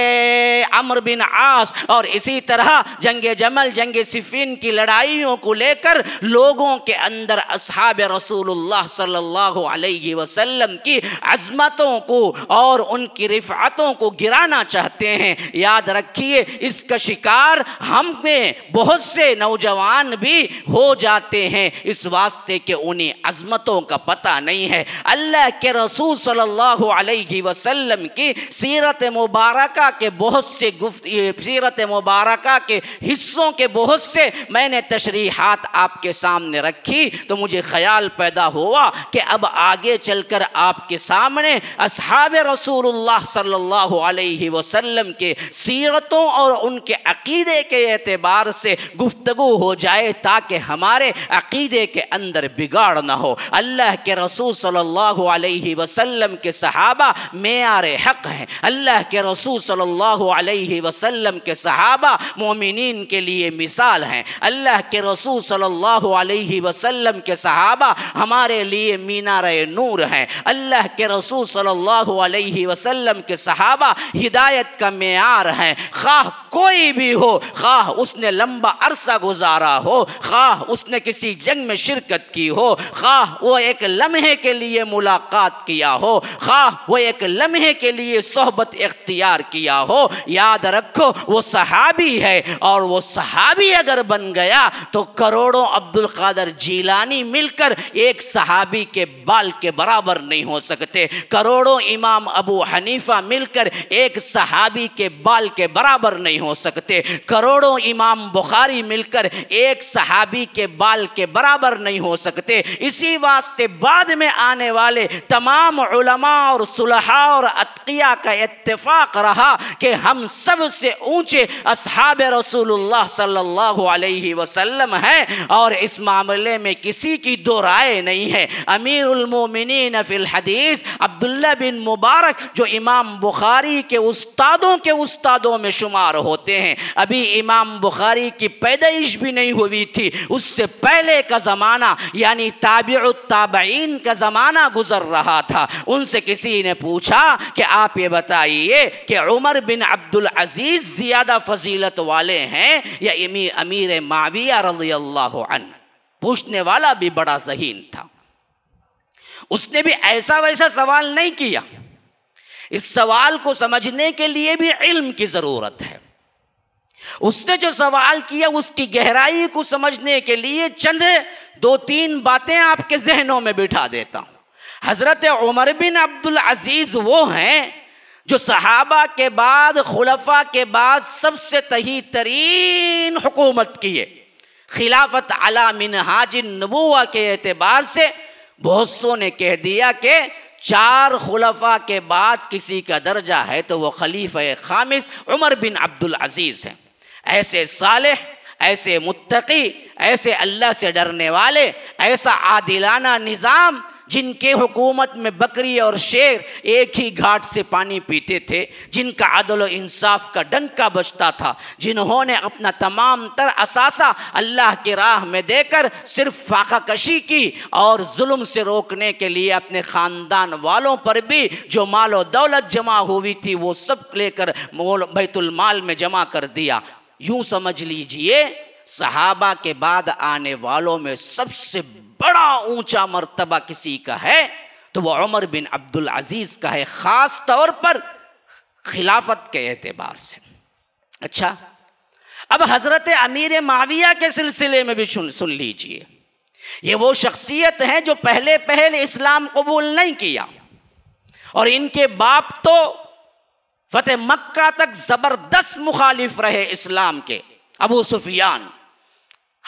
अमर बिन आस और इसी तरह जंग जमल जंग सिफिन की लड़ाइयों को लेकर लोगों के अंदर असहाब रसूलुल्लाह सल्लल्लाहु अलैहि वसल्लम की अजमतों को और उनकी रिफातों को गिराना चाहते हैं याद रखिए इसका शिकार हम में बहुत से नौजवान भी हो जाते हैं इस वास्ते के उन्हें अजम अजमतों का पता नहीं है अल्लाह के रसूल सल्लल्लाहु अलैहि वसल्लम की सीरत मुबारक के बहुत से गुफ्त सीरत मुबारक के हिस्सों के बहुत से मैंने तशरीहात आपके सामने रखी तो मुझे ख्याल पैदा हुआ कि अब आगे चलकर आपके सामने अब रसूल सल्लल्लाहु अलैहि वसल्लम के सीरतों और उनके अकीदे के एतबार से गुफ्तगु हो जाए ताकि हमारे अकीदे के अंदर बिगाड़ ना हो हो अल्लाह के रसूल सल्लल्लाहु अलैहि वसल्लम के सहाबा मेयार हक़ हैं अल्लाह के रसूल सल्लल्लाहु अलैहि वसल्लम के सहाबा मोमिन के लिए मिसाल हैं अल्लाह के रसूल सल्लल्लाहु अलैहि वसल्लम के सहाबा हमारे लिए मीनार नूर हैं अल्लाह के रसूल सल्लल्लाहु अलैहि वसल्लम के सहाबा हिदायत का मेयार हैं खाह कोई भी हो खाह उसने लंबा अरसा गुजारा हो खाह उसने किसी जंग में शिरकत की हो खा खा वो एक लम्हे के लिए मुलाकात किया हो खा वो एक लम्हे के लिए सोहबत इख्तियार किया हो याद रखो वो सहाबी है और वो सहाबी अगर बन गया तो करोड़ों अब्दुल कादर जीलानी मिलकर एक सहाबी के बाल के बराबर नहीं हो सकते करोड़ों इमाम अबू हनीफा मिलकर एक सहाबी के बाल के बराबर नहीं हो सकते करोड़ों इमाम बुखारी मिलकर एक सहाबी के बाल के बराबर नहीं हो सकते इसी इसी वास्ते बाद में आने वाले तमाम उलमा और सुलह और अतकिया का इतफाक रहा कि हम सबसे ऊंचे असहाब रसूलुल्लाह सल्लल्लाहु अलैहि वसल्लम हैं और इस मामले में किसी की दो राय नहीं है अमीरमिन फ़िल हदीस अब्दुल्ला बिन मुबारक जो इमाम बुखारी के उस्तादों के उस्तादों में शुमार होते हैं अभी इमाम बुखारी की पैदाइश भी नहीं हुई थी उससे पहले का ज़माना यानी ताबी ताबीन का ज़माना गुज़र रहा था उनसे किसी ने पूछा कि आप ये बताइए कि उमर बिन अब्दुल अजीज़ ज़्यादा फजीलत वाले हैं या इमी अमीर माविया रजी अल्लाह पूछने वाला भी बड़ा जहीन था उसने भी ऐसा वैसा सवाल नहीं किया इस सवाल को समझने के लिए भी इल्म की ज़रूरत है उसने जो सवाल किया उसकी गहराई को समझने के लिए चंद दो तीन बातें आपके जहनों में बिठा देता हूँ हज़रत उमर बिन अब्दुल अजीज़ वो हैं जो सहाबा के बाद खुलफा के बाद सबसे तही तरीन हुकूमत किए खिलाफत अला हाजिन नबुआ के एतबार से बहुत सो ने कह दिया कि चार खुलफा के बाद किसी का दर्जा है तो वह खलीफ खामिस उमर बिन अब्दुल अजीज़ हैं ऐसे साले ऐसे मुत्तकी ऐसे अल्लाह से डरने वाले ऐसा आदिलाना निज़ाम जिनके हुकूमत में बकरी और शेर एक ही घाट से पानी पीते थे जिनका अदल इंसाफ का डंका बजता था जिन्होंने अपना तमाम तर असासा अल्लाह के राह में देकर सिर्फ फाका कशी की और जुल्म से रोकने के लिए अपने ख़ानदान वालों पर भी जो मालो दौलत जमा हुई थी वो सब लेकर बैतुलमाल में जमा कर दिया यूं समझ लीजिए सहाबा के बाद आने वालों में सबसे बड़ा ऊंचा मर्तबा किसी का है तो वह उमर बिन अब्दुल अजीज़ का है ख़ास तौर पर खिलाफत के एतबार से अच्छा अब हज़रत अमीर माविया के सिलसिले में भी सुन सुन लीजिए ये वो शख्सियत हैं जो पहले पहले इस्लाम कबूल नहीं किया और इनके बाप तो फतेह मक्का तक ज़बरदस्त मुखालिफ रहे इस्लाम के अबू सुफियान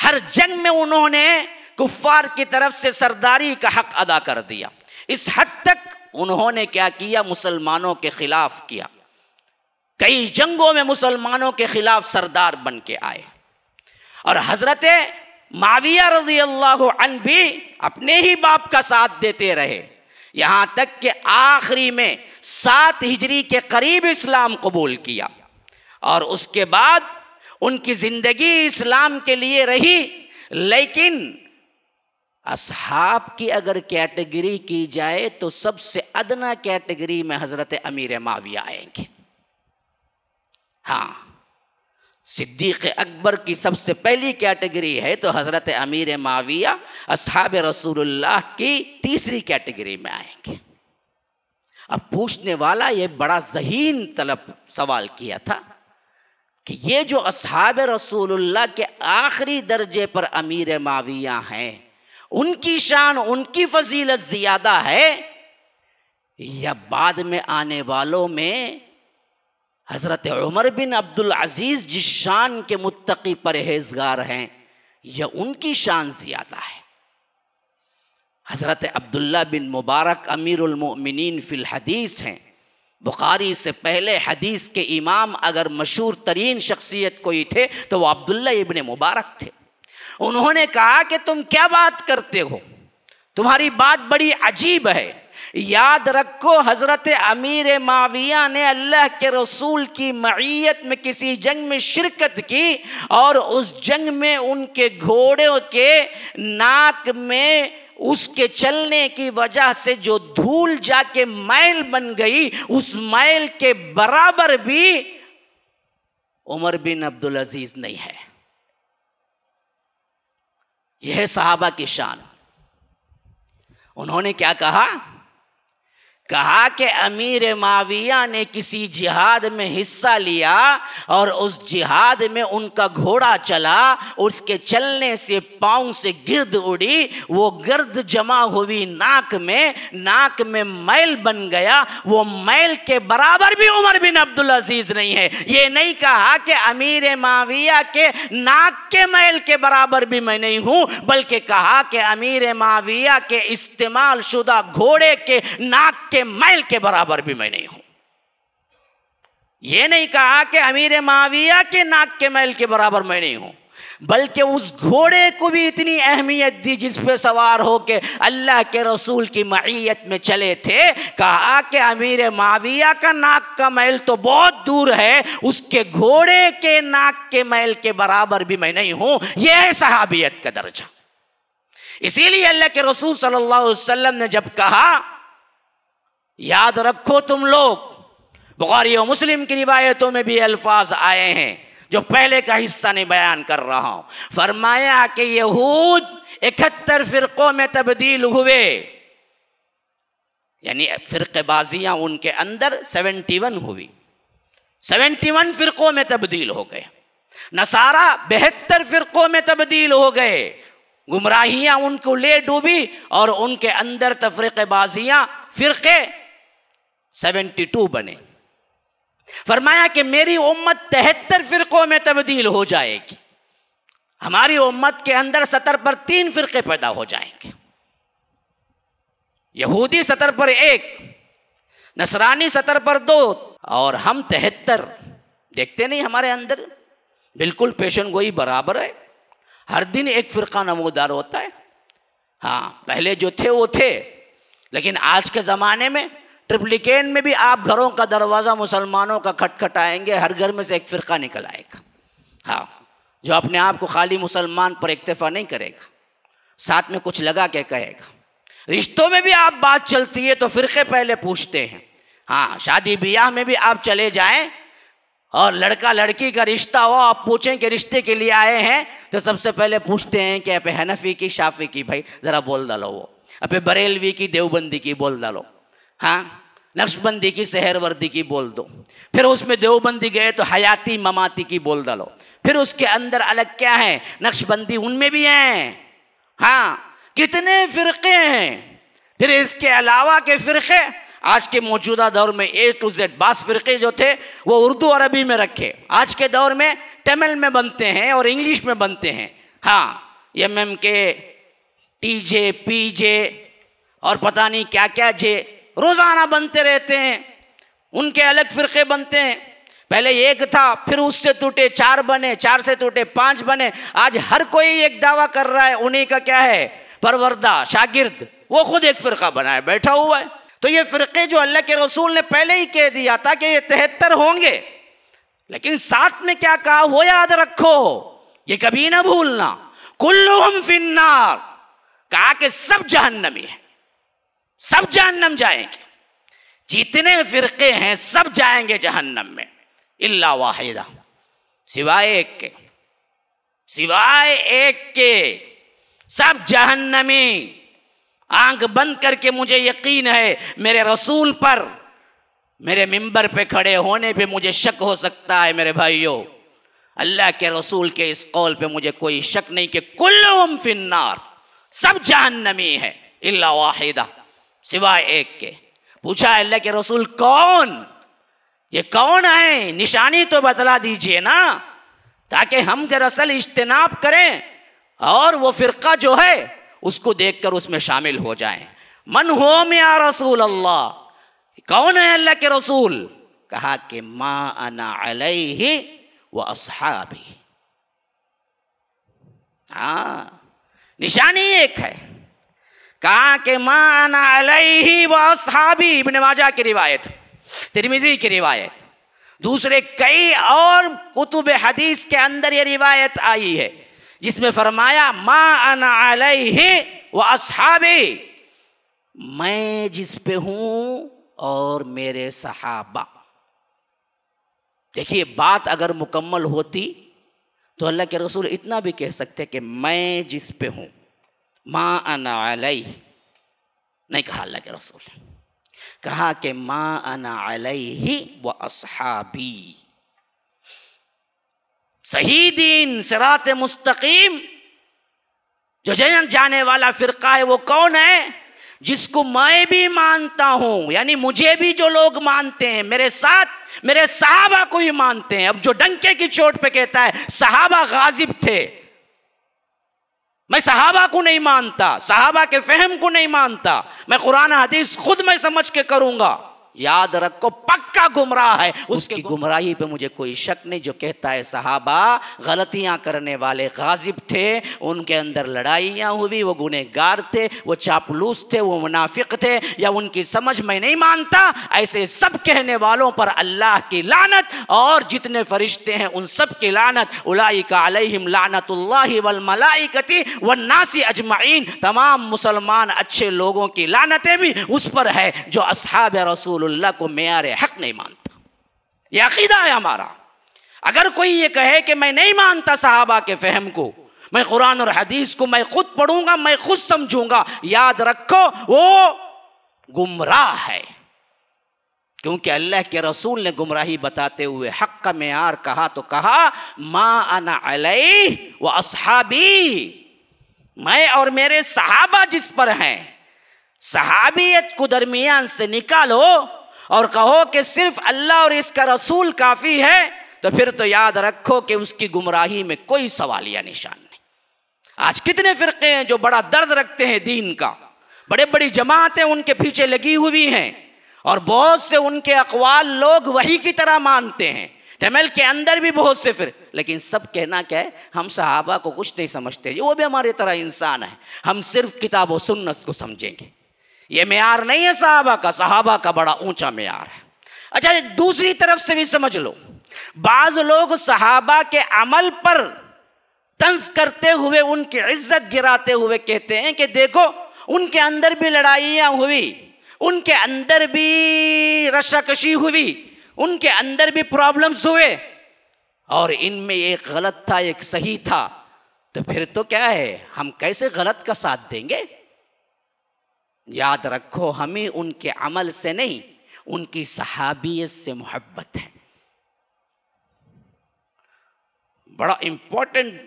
हर जंग में उन्होंने कुफ़ार की तरफ से सरदारी का हक अदा कर दिया इस हद तक उन्होंने क्या किया मुसलमानों के ख़िलाफ़ किया कई जंगों में मुसलमानों के ख़िलाफ़ सरदार बन के आए और हज़रत माविया रजी अल्लाह भी अपने ही बाप का साथ देते रहे यहां तक कि आखिरी में सात हिजरी के करीब इस्लाम कबूल किया और उसके बाद उनकी ज़िंदगी इस्लाम के लिए रही लेकिन असहाब की अगर कैटेगरी की जाए तो सबसे अदना कैटेगरी में हज़रत अमीर माविया आएंगे हाँ सिद्दीक अकबर की सबसे पहली कैटेगरी है तो हज़रत अमीर माविया असहाब रसूलुल्लाह की तीसरी कैटेगरी में आएंगे अब पूछने वाला ये बड़ा जहीन तलब सवाल किया था कि ये जो असहाब रसूलुल्लाह के आखिरी दर्जे पर अमीर माविया हैं उनकी शान उनकी फजीलत ज़्यादा है या बाद में आने वालों में हज़रत उमर बिन अब्दुल अजीज़ जिस शान के मुत्तकी परहेजगार हैं यह उनकी शान ज़्यादा है हज़रत अब्दुल्ला बिन मुबारक अमीरमिन फ़िल हदीस हैं बुखारी से पहले हदीस के इमाम अगर मशहूर तरीन शख्सियत कोई थे तो वह अब्दुल्ला इबन मुबारक थे उन्होंने कहा कि तुम क्या बात करते हो तुम्हारी बात बड़ी अजीब है याद रखो हज़रत अमीर माविया ने अल्लाह के रसूल की मैत में किसी जंग में शिरकत की और उस जंग में उनके घोड़ों के नाक में उसके चलने की वजह से जो धूल जाके मैल बन गई उस मैल के बराबर भी उमर बिन अब्दुल अजीज नहीं है यह साहबा की शान उन्होंने क्या कहा कहा कि अमीर माविया ने किसी जिहाद में हिस्सा लिया और उस जिहाद में उनका घोड़ा चला उसके चलने से पाँव से गिरद उड़ी वो गर्द जमा हुई नाक में नाक में मैल बन गया वो मैल के बराबर भी उमर बिन अब्दुल अजीज़ नहीं है ये नहीं कहा कि अमीर माविया के नाक के मैल के बराबर भी मैं नहीं हूँ बल्कि कहा कि अमीर माविया के इस्तेमाल शुदा घोड़े के नाक के के माइल के बराबर भी मैं नहीं हूं यह नहीं कहा कि अमीर माविया के नाक के मैल के बराबर मैं नहीं हूं बल्कि उस घोड़े को भी इतनी अहमियत दी जिस पे सवार होके अल्लाह के रसूल की मैत में चले थे कहा कि अमीर माविया का नाक का मैल तो बहुत दूर है उसके घोड़े के नाक के मैल के बराबर भी मैं नहीं हूं यह है सहाबियत का दर्जा इसीलिए अल्लाह के रसूल सल्लल्लाहु अलैहि वसल्लम ने जब कहा याद रखो तुम लोग बुखारी और मुस्लिम की रिवायतों में भी अल्फाज आए हैं जो पहले का हिस्सा नहीं बयान कर रहा हूं फरमाया कि यहूद इकहत्तर फिरकों में तब्दील हुए यानी फिरकेबाजियां उनके अंदर सेवेंटी वन हुई सेवेंटी वन फ़िरक़ों में तब्दील हो गए नसारा बेहतर फ़िरक़ों में तब्दील हो गए गुमराहियां उनको ले डूबी और उनके अंदर तफरीक़बाजियाँ फ़िरक़े सेवेंटी टू बने फरमाया कि मेरी उम्मत तिहत्तर फिरकों में तब्दील हो जाएगी हमारी उम्मत के अंदर सतर पर तीन फिरके पैदा हो जाएंगे यहूदी सतर पर एक नसरानी सतर पर दो और हम तिहत्तर देखते नहीं हमारे अंदर बिल्कुल पेशन गोई बराबर है हर दिन एक फ़िरका नमोदार होता है हाँ पहले जो थे वो थे लेकिन आज के ज़माने में ट्रिप्लिकेट में भी आप घरों का दरवाज़ा मुसलमानों का खटखटाएंगे हर घर में से एक फ़िरका निकल आएगा हाँ जो अपने आप को खाली मुसलमान पर इक्तफा नहीं करेगा साथ में कुछ लगा के कहेगा रिश्तों में भी आप बात चलती है तो फ़िरके पहले पूछते हैं हाँ शादी ब्याह में भी आप चले जाएं और लड़का लड़की का रिश्ता हो आप पूछें कि रिश्ते के लिए आए हैं तो सबसे पहले पूछते हैं कि आप हनफी की शाफी की भाई ज़रा बोल डालो वो अपे बरेलवी की देवबंदी की बोल डालो हाँ नक्शबंदी की शहरवर्दी की बोल दो फिर उसमें देवबंदी गए तो हयाती ममाती की बोल डालो फिर उसके अंदर अलग क्या है नक्शबंदी उनमें भी हैं हाँ कितने फ़िरके हैं फिर इसके अलावा के फ़िरके आज के मौजूदा दौर में ए टू जेड बास फ़िरके जो थे वो उर्दू अरबी में रखे आज के दौर में तमिल में बनते हैं और इंग्लिश में बनते हैं हाँ M M K T J P J और पता नहीं क्या क्या जे रोज़ाना बनते रहते हैं उनके अलग फ़िरक़े बनते हैं पहले एक था फिर उससे टूटे चार बने चार से टूटे पांच बने आज हर कोई एक दावा कर रहा है उन्हीं का क्या है परवरदा शागिर्द वो खुद एक फ़िरका बनाए बैठा हुआ है तो ये फ़िरके जो अल्लाह के रसूल ने पहले ही कह दिया था कि ये तिहत्तर होंगे लेकिन साथ में क्या कहा वो याद रखो ये कभी ना भूलना कुल्लुम फिन्नार कहा कि सब जहन्नमी है सब जहन्नम जाएंगे जितने फिरके हैं सब जाएंगे जहन्नम में इल्ला वाहिदा सिवाय एक के सिवाय एक के सब जहन्नमी आंख बंद करके मुझे यकीन है मेरे रसूल पर मेरे मिंबर पे खड़े होने पे मुझे शक हो सकता है मेरे भाइयों अल्लाह के रसूल के इस कौल पे मुझे कोई शक नहीं कि कुल्लुम फिन्नार सब जहन्नमी है इल्ला वाहिदा सिवाय एक के पूछा अल्लाह के रसूल कौन ये कौन है निशानी तो बतला दीजिए ना ताकि हम दरअसल इज्तनाब करें और वो फ़िरका जो है उसको देखकर उसमें शामिल हो जाए मन हो या रसूल अल्लाह कौन है अल्लाह के रसूल कहा कि मा अना अलही व असहाबी हाँ निशानी एक है कहा के मान अलही वाबी इबन माजा की रिवायत तिरमिजी की रिवायत दूसरे कई और कुतुब हदीस के अंदर ये रिवायत आई है जिसमें फरमाया मा अन अलही व असहाबी मैं जिस पे हूँ और मेरे सहाबा देखिए बात अगर मुकम्मल होती तो अल्लाह के रसूल इतना भी कह सकते कि मैं जिस पे हूँ माँ अना अलई नहीं कहा अल्लाह के रसूल कहा कि माँ अना ही व असहाबी सही दीन सरात मुस्तकीम जो जन जाने वाला फ़िरका है वो कौन है जिसको मैं भी मानता हूं यानी मुझे भी जो लोग मानते हैं मेरे साथ मेरे साहबा को ही मानते हैं अब जो डंके की चोट पे कहता है साहबा गाजिब थे मैं सहाबा को नहीं मानता सहाबा के फहम को नहीं मानता मैं कुरान हदीस खुद मैं समझ के करूँगा याद रखो पक्का गुमराह है उसकी गुमराही पे मुझे कोई शक नहीं जो कहता है साहबा गलतियां करने वाले गाजिब थे उनके अंदर लड़ाइयाँ हुई वो गुनेगार थे वो चापलूस थे वो मुनाफिक थे या उनकी समझ मैं नहीं मानता ऐसे सब कहने वालों पर अल्लाह की लानत और जितने फरिश्ते हैं उन सब की लानत का अलैहिम लानत वल मलाइकति व नासी अजमाइन तमाम मुसलमान अच्छे लोगों की लानतें भी उस पर है जो असहाब रसूल कमालुल्ला को मैार हक नहीं मानता यह अकीदा है हमारा अगर कोई ये कहे कि मैं नहीं मानता साहबा के फहम को मैं कुरान और हदीस को मैं खुद पढ़ूंगा मैं खुद समझूंगा याद रखो वो गुमराह है क्योंकि अल्लाह के रसूल ने गुमराही बताते हुए हक का मैार कहा तो कहा मा अना अलई व असहाबी मैं और मेरे सहाबा जिस पर हैं सहाबियत को दरमियान से निकालो और कहो कि सिर्फ अल्लाह और इसका रसूल काफ़ी है तो फिर तो याद रखो कि उसकी गुमराही में कोई सवाल या निशान नहीं आज कितने फ़िरके हैं जो बड़ा दर्द रखते हैं दीन का बड़े बड़ी जमातें उनके पीछे लगी हुई हैं और बहुत से उनके अकवाल लोग वही की तरह मानते हैं टमल के अंदर भी बहुत से फिर लेकिन सब कहना क्या है हम सहाबा को कुछ नहीं समझते वो भी हमारे तरह इंसान है हम सिर्फ किताब व सुन्नत को समझेंगे ये मैार नहीं है साहबा का सहाबा का बड़ा ऊंचा मैार है अच्छा दूसरी तरफ से भी समझ लो बाज लोग सहाबा के अमल पर तंज करते हुए उनकी इज्जत गिराते हुए कहते हैं कि देखो उनके अंदर भी लड़ाइयाँ हुई उनके अंदर भी रशाकशी हुई उनके अंदर भी प्रॉब्लम्स हुए और इनमें एक गलत था एक सही था तो फिर तो क्या है हम कैसे गलत का साथ देंगे याद रखो हमें उनके अमल से नहीं उनकी सहाबियत से मोहब्बत है बड़ा इंपॉर्टेंट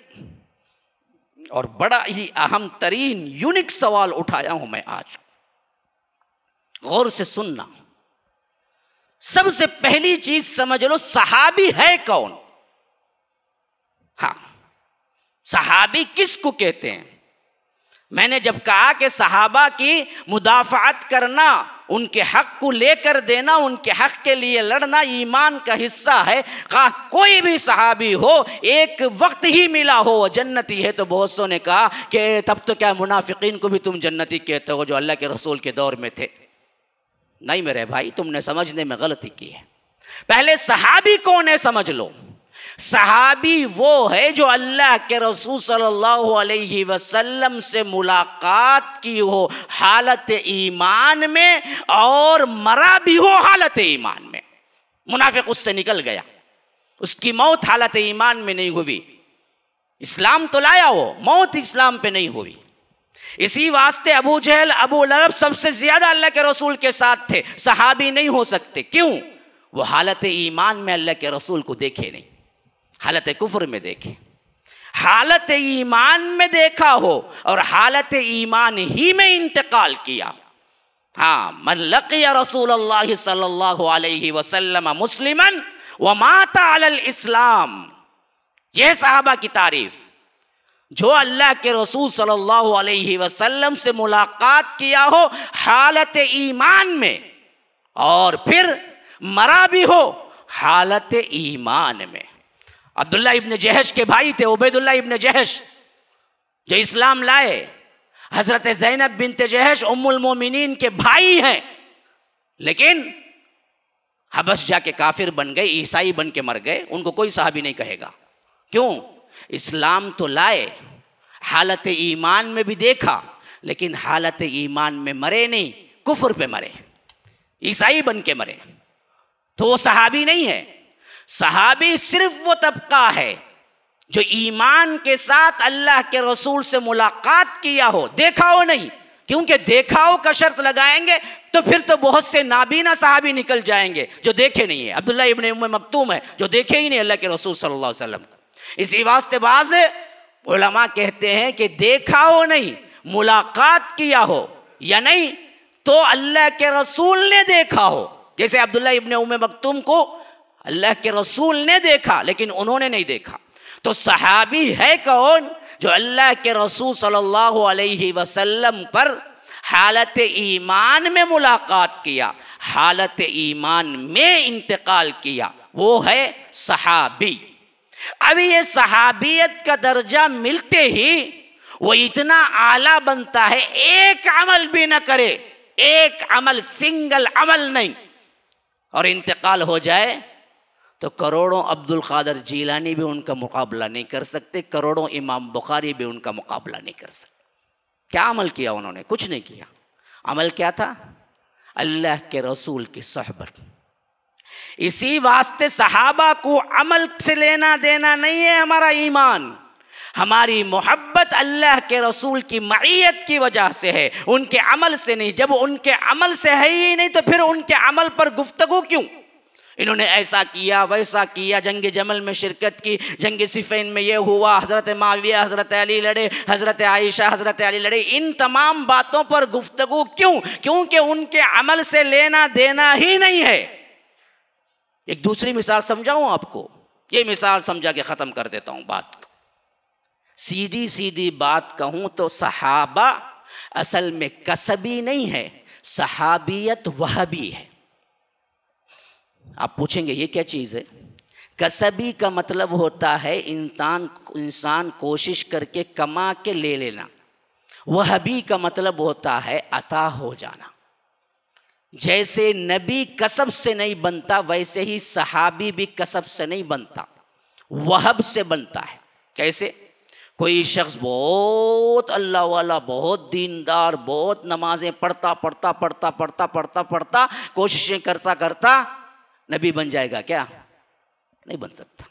और बड़ा ही अहम तरीन यूनिक सवाल उठाया हूं मैं आज गौर से सुनना सबसे पहली चीज समझ लो सहाबी है कौन हाँ सहाबी किसको कहते हैं मैंने जब कहा कि सहाबा की मुदाफ़ात करना उनके हक को लेकर देना उनके हक के लिए लड़ना ईमान का हिस्सा है कहा कोई भी सहाबी हो एक वक्त ही मिला हो जन्नती है तो बहुत सो ने कहा कि तब तो क्या मुनाफिकीन को भी तुम जन्नती कहते हो जो अल्लाह के रसूल के दौर में थे नहीं मेरे भाई तुमने समझने में गलती की है पहले सहाबी कौन है समझ लो सहाबी वो है जो अल्लाह के रसूल सल्लल्लाहु अलैहि वसल्लम से मुलाकात की हो हालत ईमान में और मरा भी हो हालत ईमान में मुनाफिक उससे निकल गया उसकी मौत हालत ईमान में नहीं हुई इस्लाम तो लाया वो मौत इस्लाम पे नहीं हुई इसी वास्ते अबू जहल अबू लरब सबसे ज्यादा अल्लाह के रसूल के साथ थे सहाबी नहीं हो सकते क्यों वो हालत ईमान में अल्लाह के रसूल को देखे नहीं हालत कुफर में देखे हालत ईमान में देखा हो और हालत ईमान ही में इंतकाल किया हाँ मन लकिया रसूल अल्लाह सल्लल्लाहु व माता अल इस्लाम यह साहबा की तारीफ जो अल्लाह के रसूल सल्लल्लाहु अलैहि वसल्लम से मुलाकात किया हो हालत ईमान में और फिर मरा भी हो हालत ईमान में अब्दुल्ला इब्ने जहश के भाई थे उबैदुल्ला इब्ने जहश जो इस्लाम लाए हज़रत जैनब बिन जहश उम्मुल मोमिनीन के भाई हैं लेकिन हबस जाके काफिर बन गए ईसाई बन के मर गए उनको कोई साहबी नहीं कहेगा क्यों इस्लाम तो लाए हालत ईमान में भी देखा लेकिन हालत ईमान में मरे नहीं कुफर पे मरे ईसाई बन के मरे तो वो सहाबी नहीं है सहाबी सिर्फ वो तबका है जो ईमान के साथ अल्लाह के रसूल से मुलाकात किया हो देखा हो नहीं क्योंकि देखा हो का शर्त लगाएंगे तो फिर तो बहुत से नाबीना साहबी निकल जाएंगे जो देखे नहीं है अब्दुल्ला इबन उम मकतूम है जो देखे ही नहीं अल्लाह के रसूल सल्लल्लाहु अलैहि वसल्लम को इसी वास्ते बाज उलमा कहते हैं कि देखा हो नहीं मुलाकात किया हो या नहीं तो अल्लाह के रसूल ने देखा हो जैसे अब्दुल्ला इबन उम मकतूम को अल्लाह के रसूल ने देखा लेकिन उन्होंने नहीं देखा तो सहाबी है कौन जो अल्लाह के रसूल सल्लल्लाहु अलैहि वसल्लम पर हालत ईमान में मुलाकात किया हालत ईमान में इंतकाल किया वो है सहाबी अभी ये सहाबियत का दर्जा मिलते ही वो इतना आला बनता है एक अमल भी ना करे एक अमल सिंगल अमल नहीं और इंतकाल हो जाए तो करोड़ों अब्दुल कादर जीलानी भी उनका मुकाबला नहीं कर सकते करोड़ों इमाम बुखारी भी उनका मुकाबला नहीं कर सकते क्या अमल किया उन्होंने कुछ नहीं किया अमल क्या था अल्लाह के रसूल की सहबत इसी वास्ते सहाबा को अमल से लेना देना नहीं है हमारा ईमान हमारी मोहब्बत अल्लाह के रसूल की मैत की वजह से है उनके अमल से नहीं जब उनके अमल से है ही नहीं तो फिर उनके अमल पर गुफ्तगु क्यों इन्होंने ऐसा किया वैसा किया जंग जमल में शिरकत की जंग सिफेन में ये हुआ हज़रत माविया हज़रत अली लड़े हज़रत आयशा हज़रत अली लड़े इन तमाम बातों पर गुफ्तगु क्यों क्योंकि उनके अमल से लेना देना ही नहीं है एक दूसरी मिसाल समझाऊँ आपको ये मिसाल समझा के ख़त्म कर देता हूँ बात को सीधी सीधी बात कहूँ तो सहाबा असल में कसबी नहीं है सहाबियत वह भी है आप पूछेंगे ये क्या चीज़ है कसबी का मतलब होता है इंसान इंसान कोशिश करके कमा के ले लेना वह भी का मतलब होता है अता हो जाना जैसे नबी कसब से नहीं बनता वैसे ही सहाबी भी कसब से नहीं बनता वहब से बनता है कैसे कोई शख्स बहुत अल्लाह वाला बहुत दीनदार बहुत नमाज़ें पढ़ता पढ़ता पढ़ता पढ़ता पढ़ता पढ़ता कोशिशें करता करता नबी बन जाएगा क्या नहीं बन सकता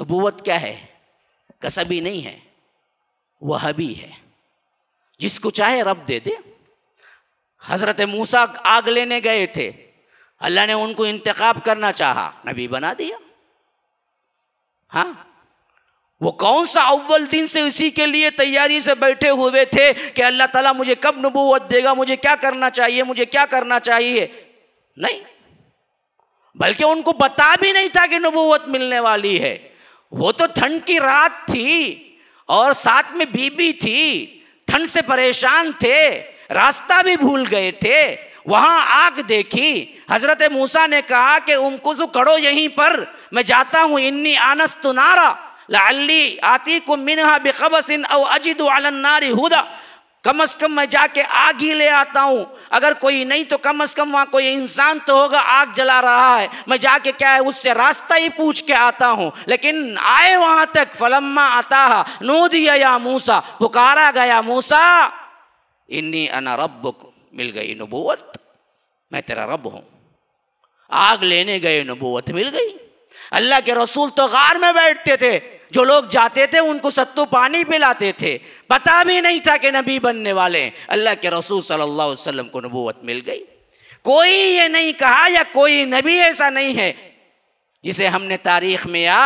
नबूवत क्या है कसबी नहीं है वह भी है जिसको चाहे रब दे दे हज़रत मूसा आग लेने गए थे अल्लाह ने उनको इंतखब करना चाहा नबी बना दिया हाँ वो कौन सा अव्वल दिन से इसी के लिए तैयारी से बैठे हुए थे कि अल्लाह ताला मुझे कब नबूवत देगा मुझे क्या करना चाहिए मुझे क्या करना चाहिए नहीं बल्कि उनको बता भी नहीं था कि नबूवत मिलने वाली है वो तो ठंड की रात थी और साथ में बीबी थी ठंड से परेशान थे रास्ता भी भूल गए थे वहाँ आग देखी हज़रत मूसा ने कहा कि उनको जो करो यहीं पर मैं जाता हूँ इन्नी आनस तुनारा लाली आती को मिनहा बेखबस इन अजिद नारी हुदा कम अज कम मैं जाके आग ही ले आता हूं अगर कोई नहीं तो कम अज कम वहां कोई इंसान तो होगा आग जला रहा है मैं जाके क्या है उससे रास्ता ही पूछ के आता हूं लेकिन आए वहां तक फलम्मा आता नो दिया या मूसा पुकारा गया मूसा इन्नी अना रब मिल गई नबूवत मैं तेरा रब हूं आग लेने गए नबूवत मिल गई अल्लाह के रसूल तो गार में बैठते थे जो लोग जाते थे उनको सत्तू पानी पिलाते थे पता भी नहीं था कि नबी बनने वाले अल्लाह के रसूल सल्लल्लाहु अलैहि वसल्लम को नबूवत मिल गई कोई ये नहीं कहा या कोई नबी ऐसा नहीं है जिसे हमने तारीख में या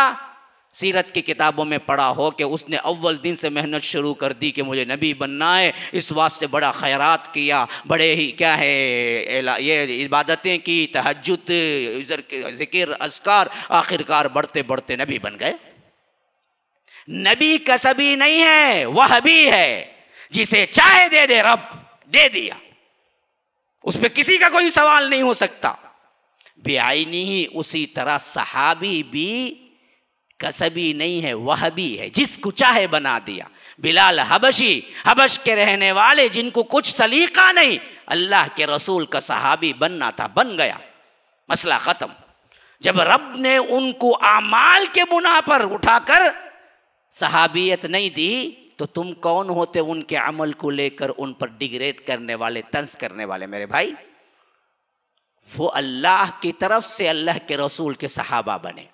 सीरत की किताबों में पढ़ा हो कि उसने अव्वल दिन से मेहनत शुरू कर दी कि मुझे नबी बनना है इस वास्ते बड़ा खैरात किया बड़े ही क्या है ये इबादतें की तहजद जिक्र असकार आखिरकार बढ़ते बढ़ते नबी बन गए नबी कसबी नहीं है वह भी है जिसे चाहे दे दे रब दे दिया उस पर किसी का कोई सवाल नहीं हो सकता बेआईनी ही उसी तरह सहाबी भी कसबी नहीं है वह भी है जिसको चाहे बना दिया बिलाल हबशी हबश के रहने वाले जिनको कुछ सलीका नहीं अल्लाह के रसूल का सहाबी बनना था बन गया मसला ख़त्म जब रब ने उनको आमाल के बुना पर उठाकर सहाबियत नहीं दी तो तुम कौन होते उनके अमल को लेकर उन पर डिग्रेड करने वाले तंस करने वाले मेरे भाई वो अल्लाह की तरफ से अल्लाह के रसूल के सहाबा बने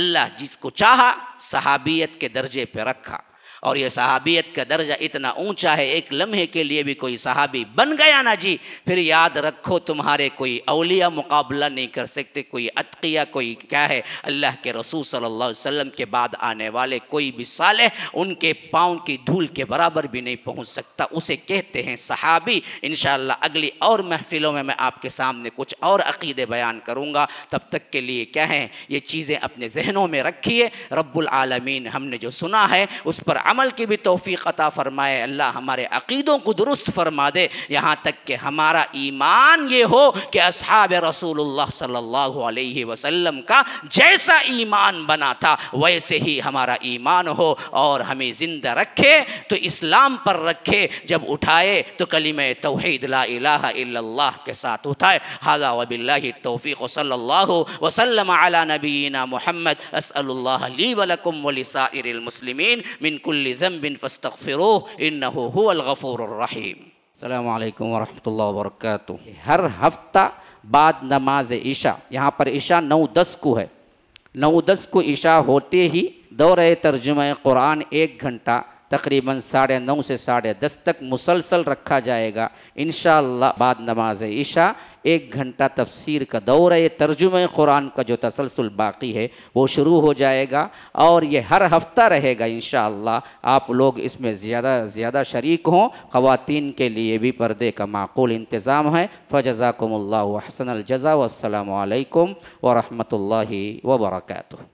अल्लाह जिसको चाहा सहाबियत के दर्जे पे रखा और ये सहाबियत का दर्जा इतना ऊंचा है एक लम्हे के लिए भी कोई सहाबी बन गया ना जी फिर याद रखो तुम्हारे कोई अलिया मुकाबला नहीं कर सकते कोई अतकिया कोई क्या है अल्लाह के रसूल सल्ला वसम के बाद आने वाले कोई भी साल उनके पाँव की धूल के बराबर भी नहीं पहुँच सकता उसे कहते हैं सहाबी इन अगली और महफिलों में मैं आपके सामने कुछ और अकीदे बयान करूँगा तब तक के लिए क्या है ये चीज़ें अपने जहनों में रखिए रब्बुल आलमीन हमने जो सुना है उस पर अमल की भी तोफ़ी अता फ़रमाए अल्लाह हमारे अक़ीदों को दुरुस्त फरमा दे यहाँ तक कि हमारा ईमान ये हो कि अब रसूल सल्ला वसम का जैसा ईमान बना था वैसे ही हमारा ईमान हो और हमें ज़िंदा रखे तो इस्लाम पर रखे जब उठाए तो कलीम तोहद के साथ उठाए हाजा वबिल्ला तोफ़ी نبينا محمد اسال नबीना मोहम्मद ولكم ولسائر المسلمين من كل कुल्लि ज़म्बिन फ़स्तगफ़िरो इन्नहु हुवल गफ़ूरुर रहीम अल्लाम वरहमल वर्क हर हफ्ता बाद नमाज ईशा यहाँ पर ईशा नौ दस को है नौ दस को ईशा होते ही दौर तर्जुम कुरान एक घंटा तकरीबन साढ़े नौ से साढ़े दस तक मुसलसल रखा जाएगा इन बाद नमाज ईशा एक घंटा तफसीर का दौर है तर्जुम कुरान का जो तसलसल बाकी है वो शुरू हो जाएगा और ये हर हफ्ता रहेगा इन आप लोग इसमें ज़्यादा ज़्यादा शरीक हों खीन के लिए भी पर्दे का माकूल इंतज़ाम है फ़जाकमल हसन अलजा वालकम वर्का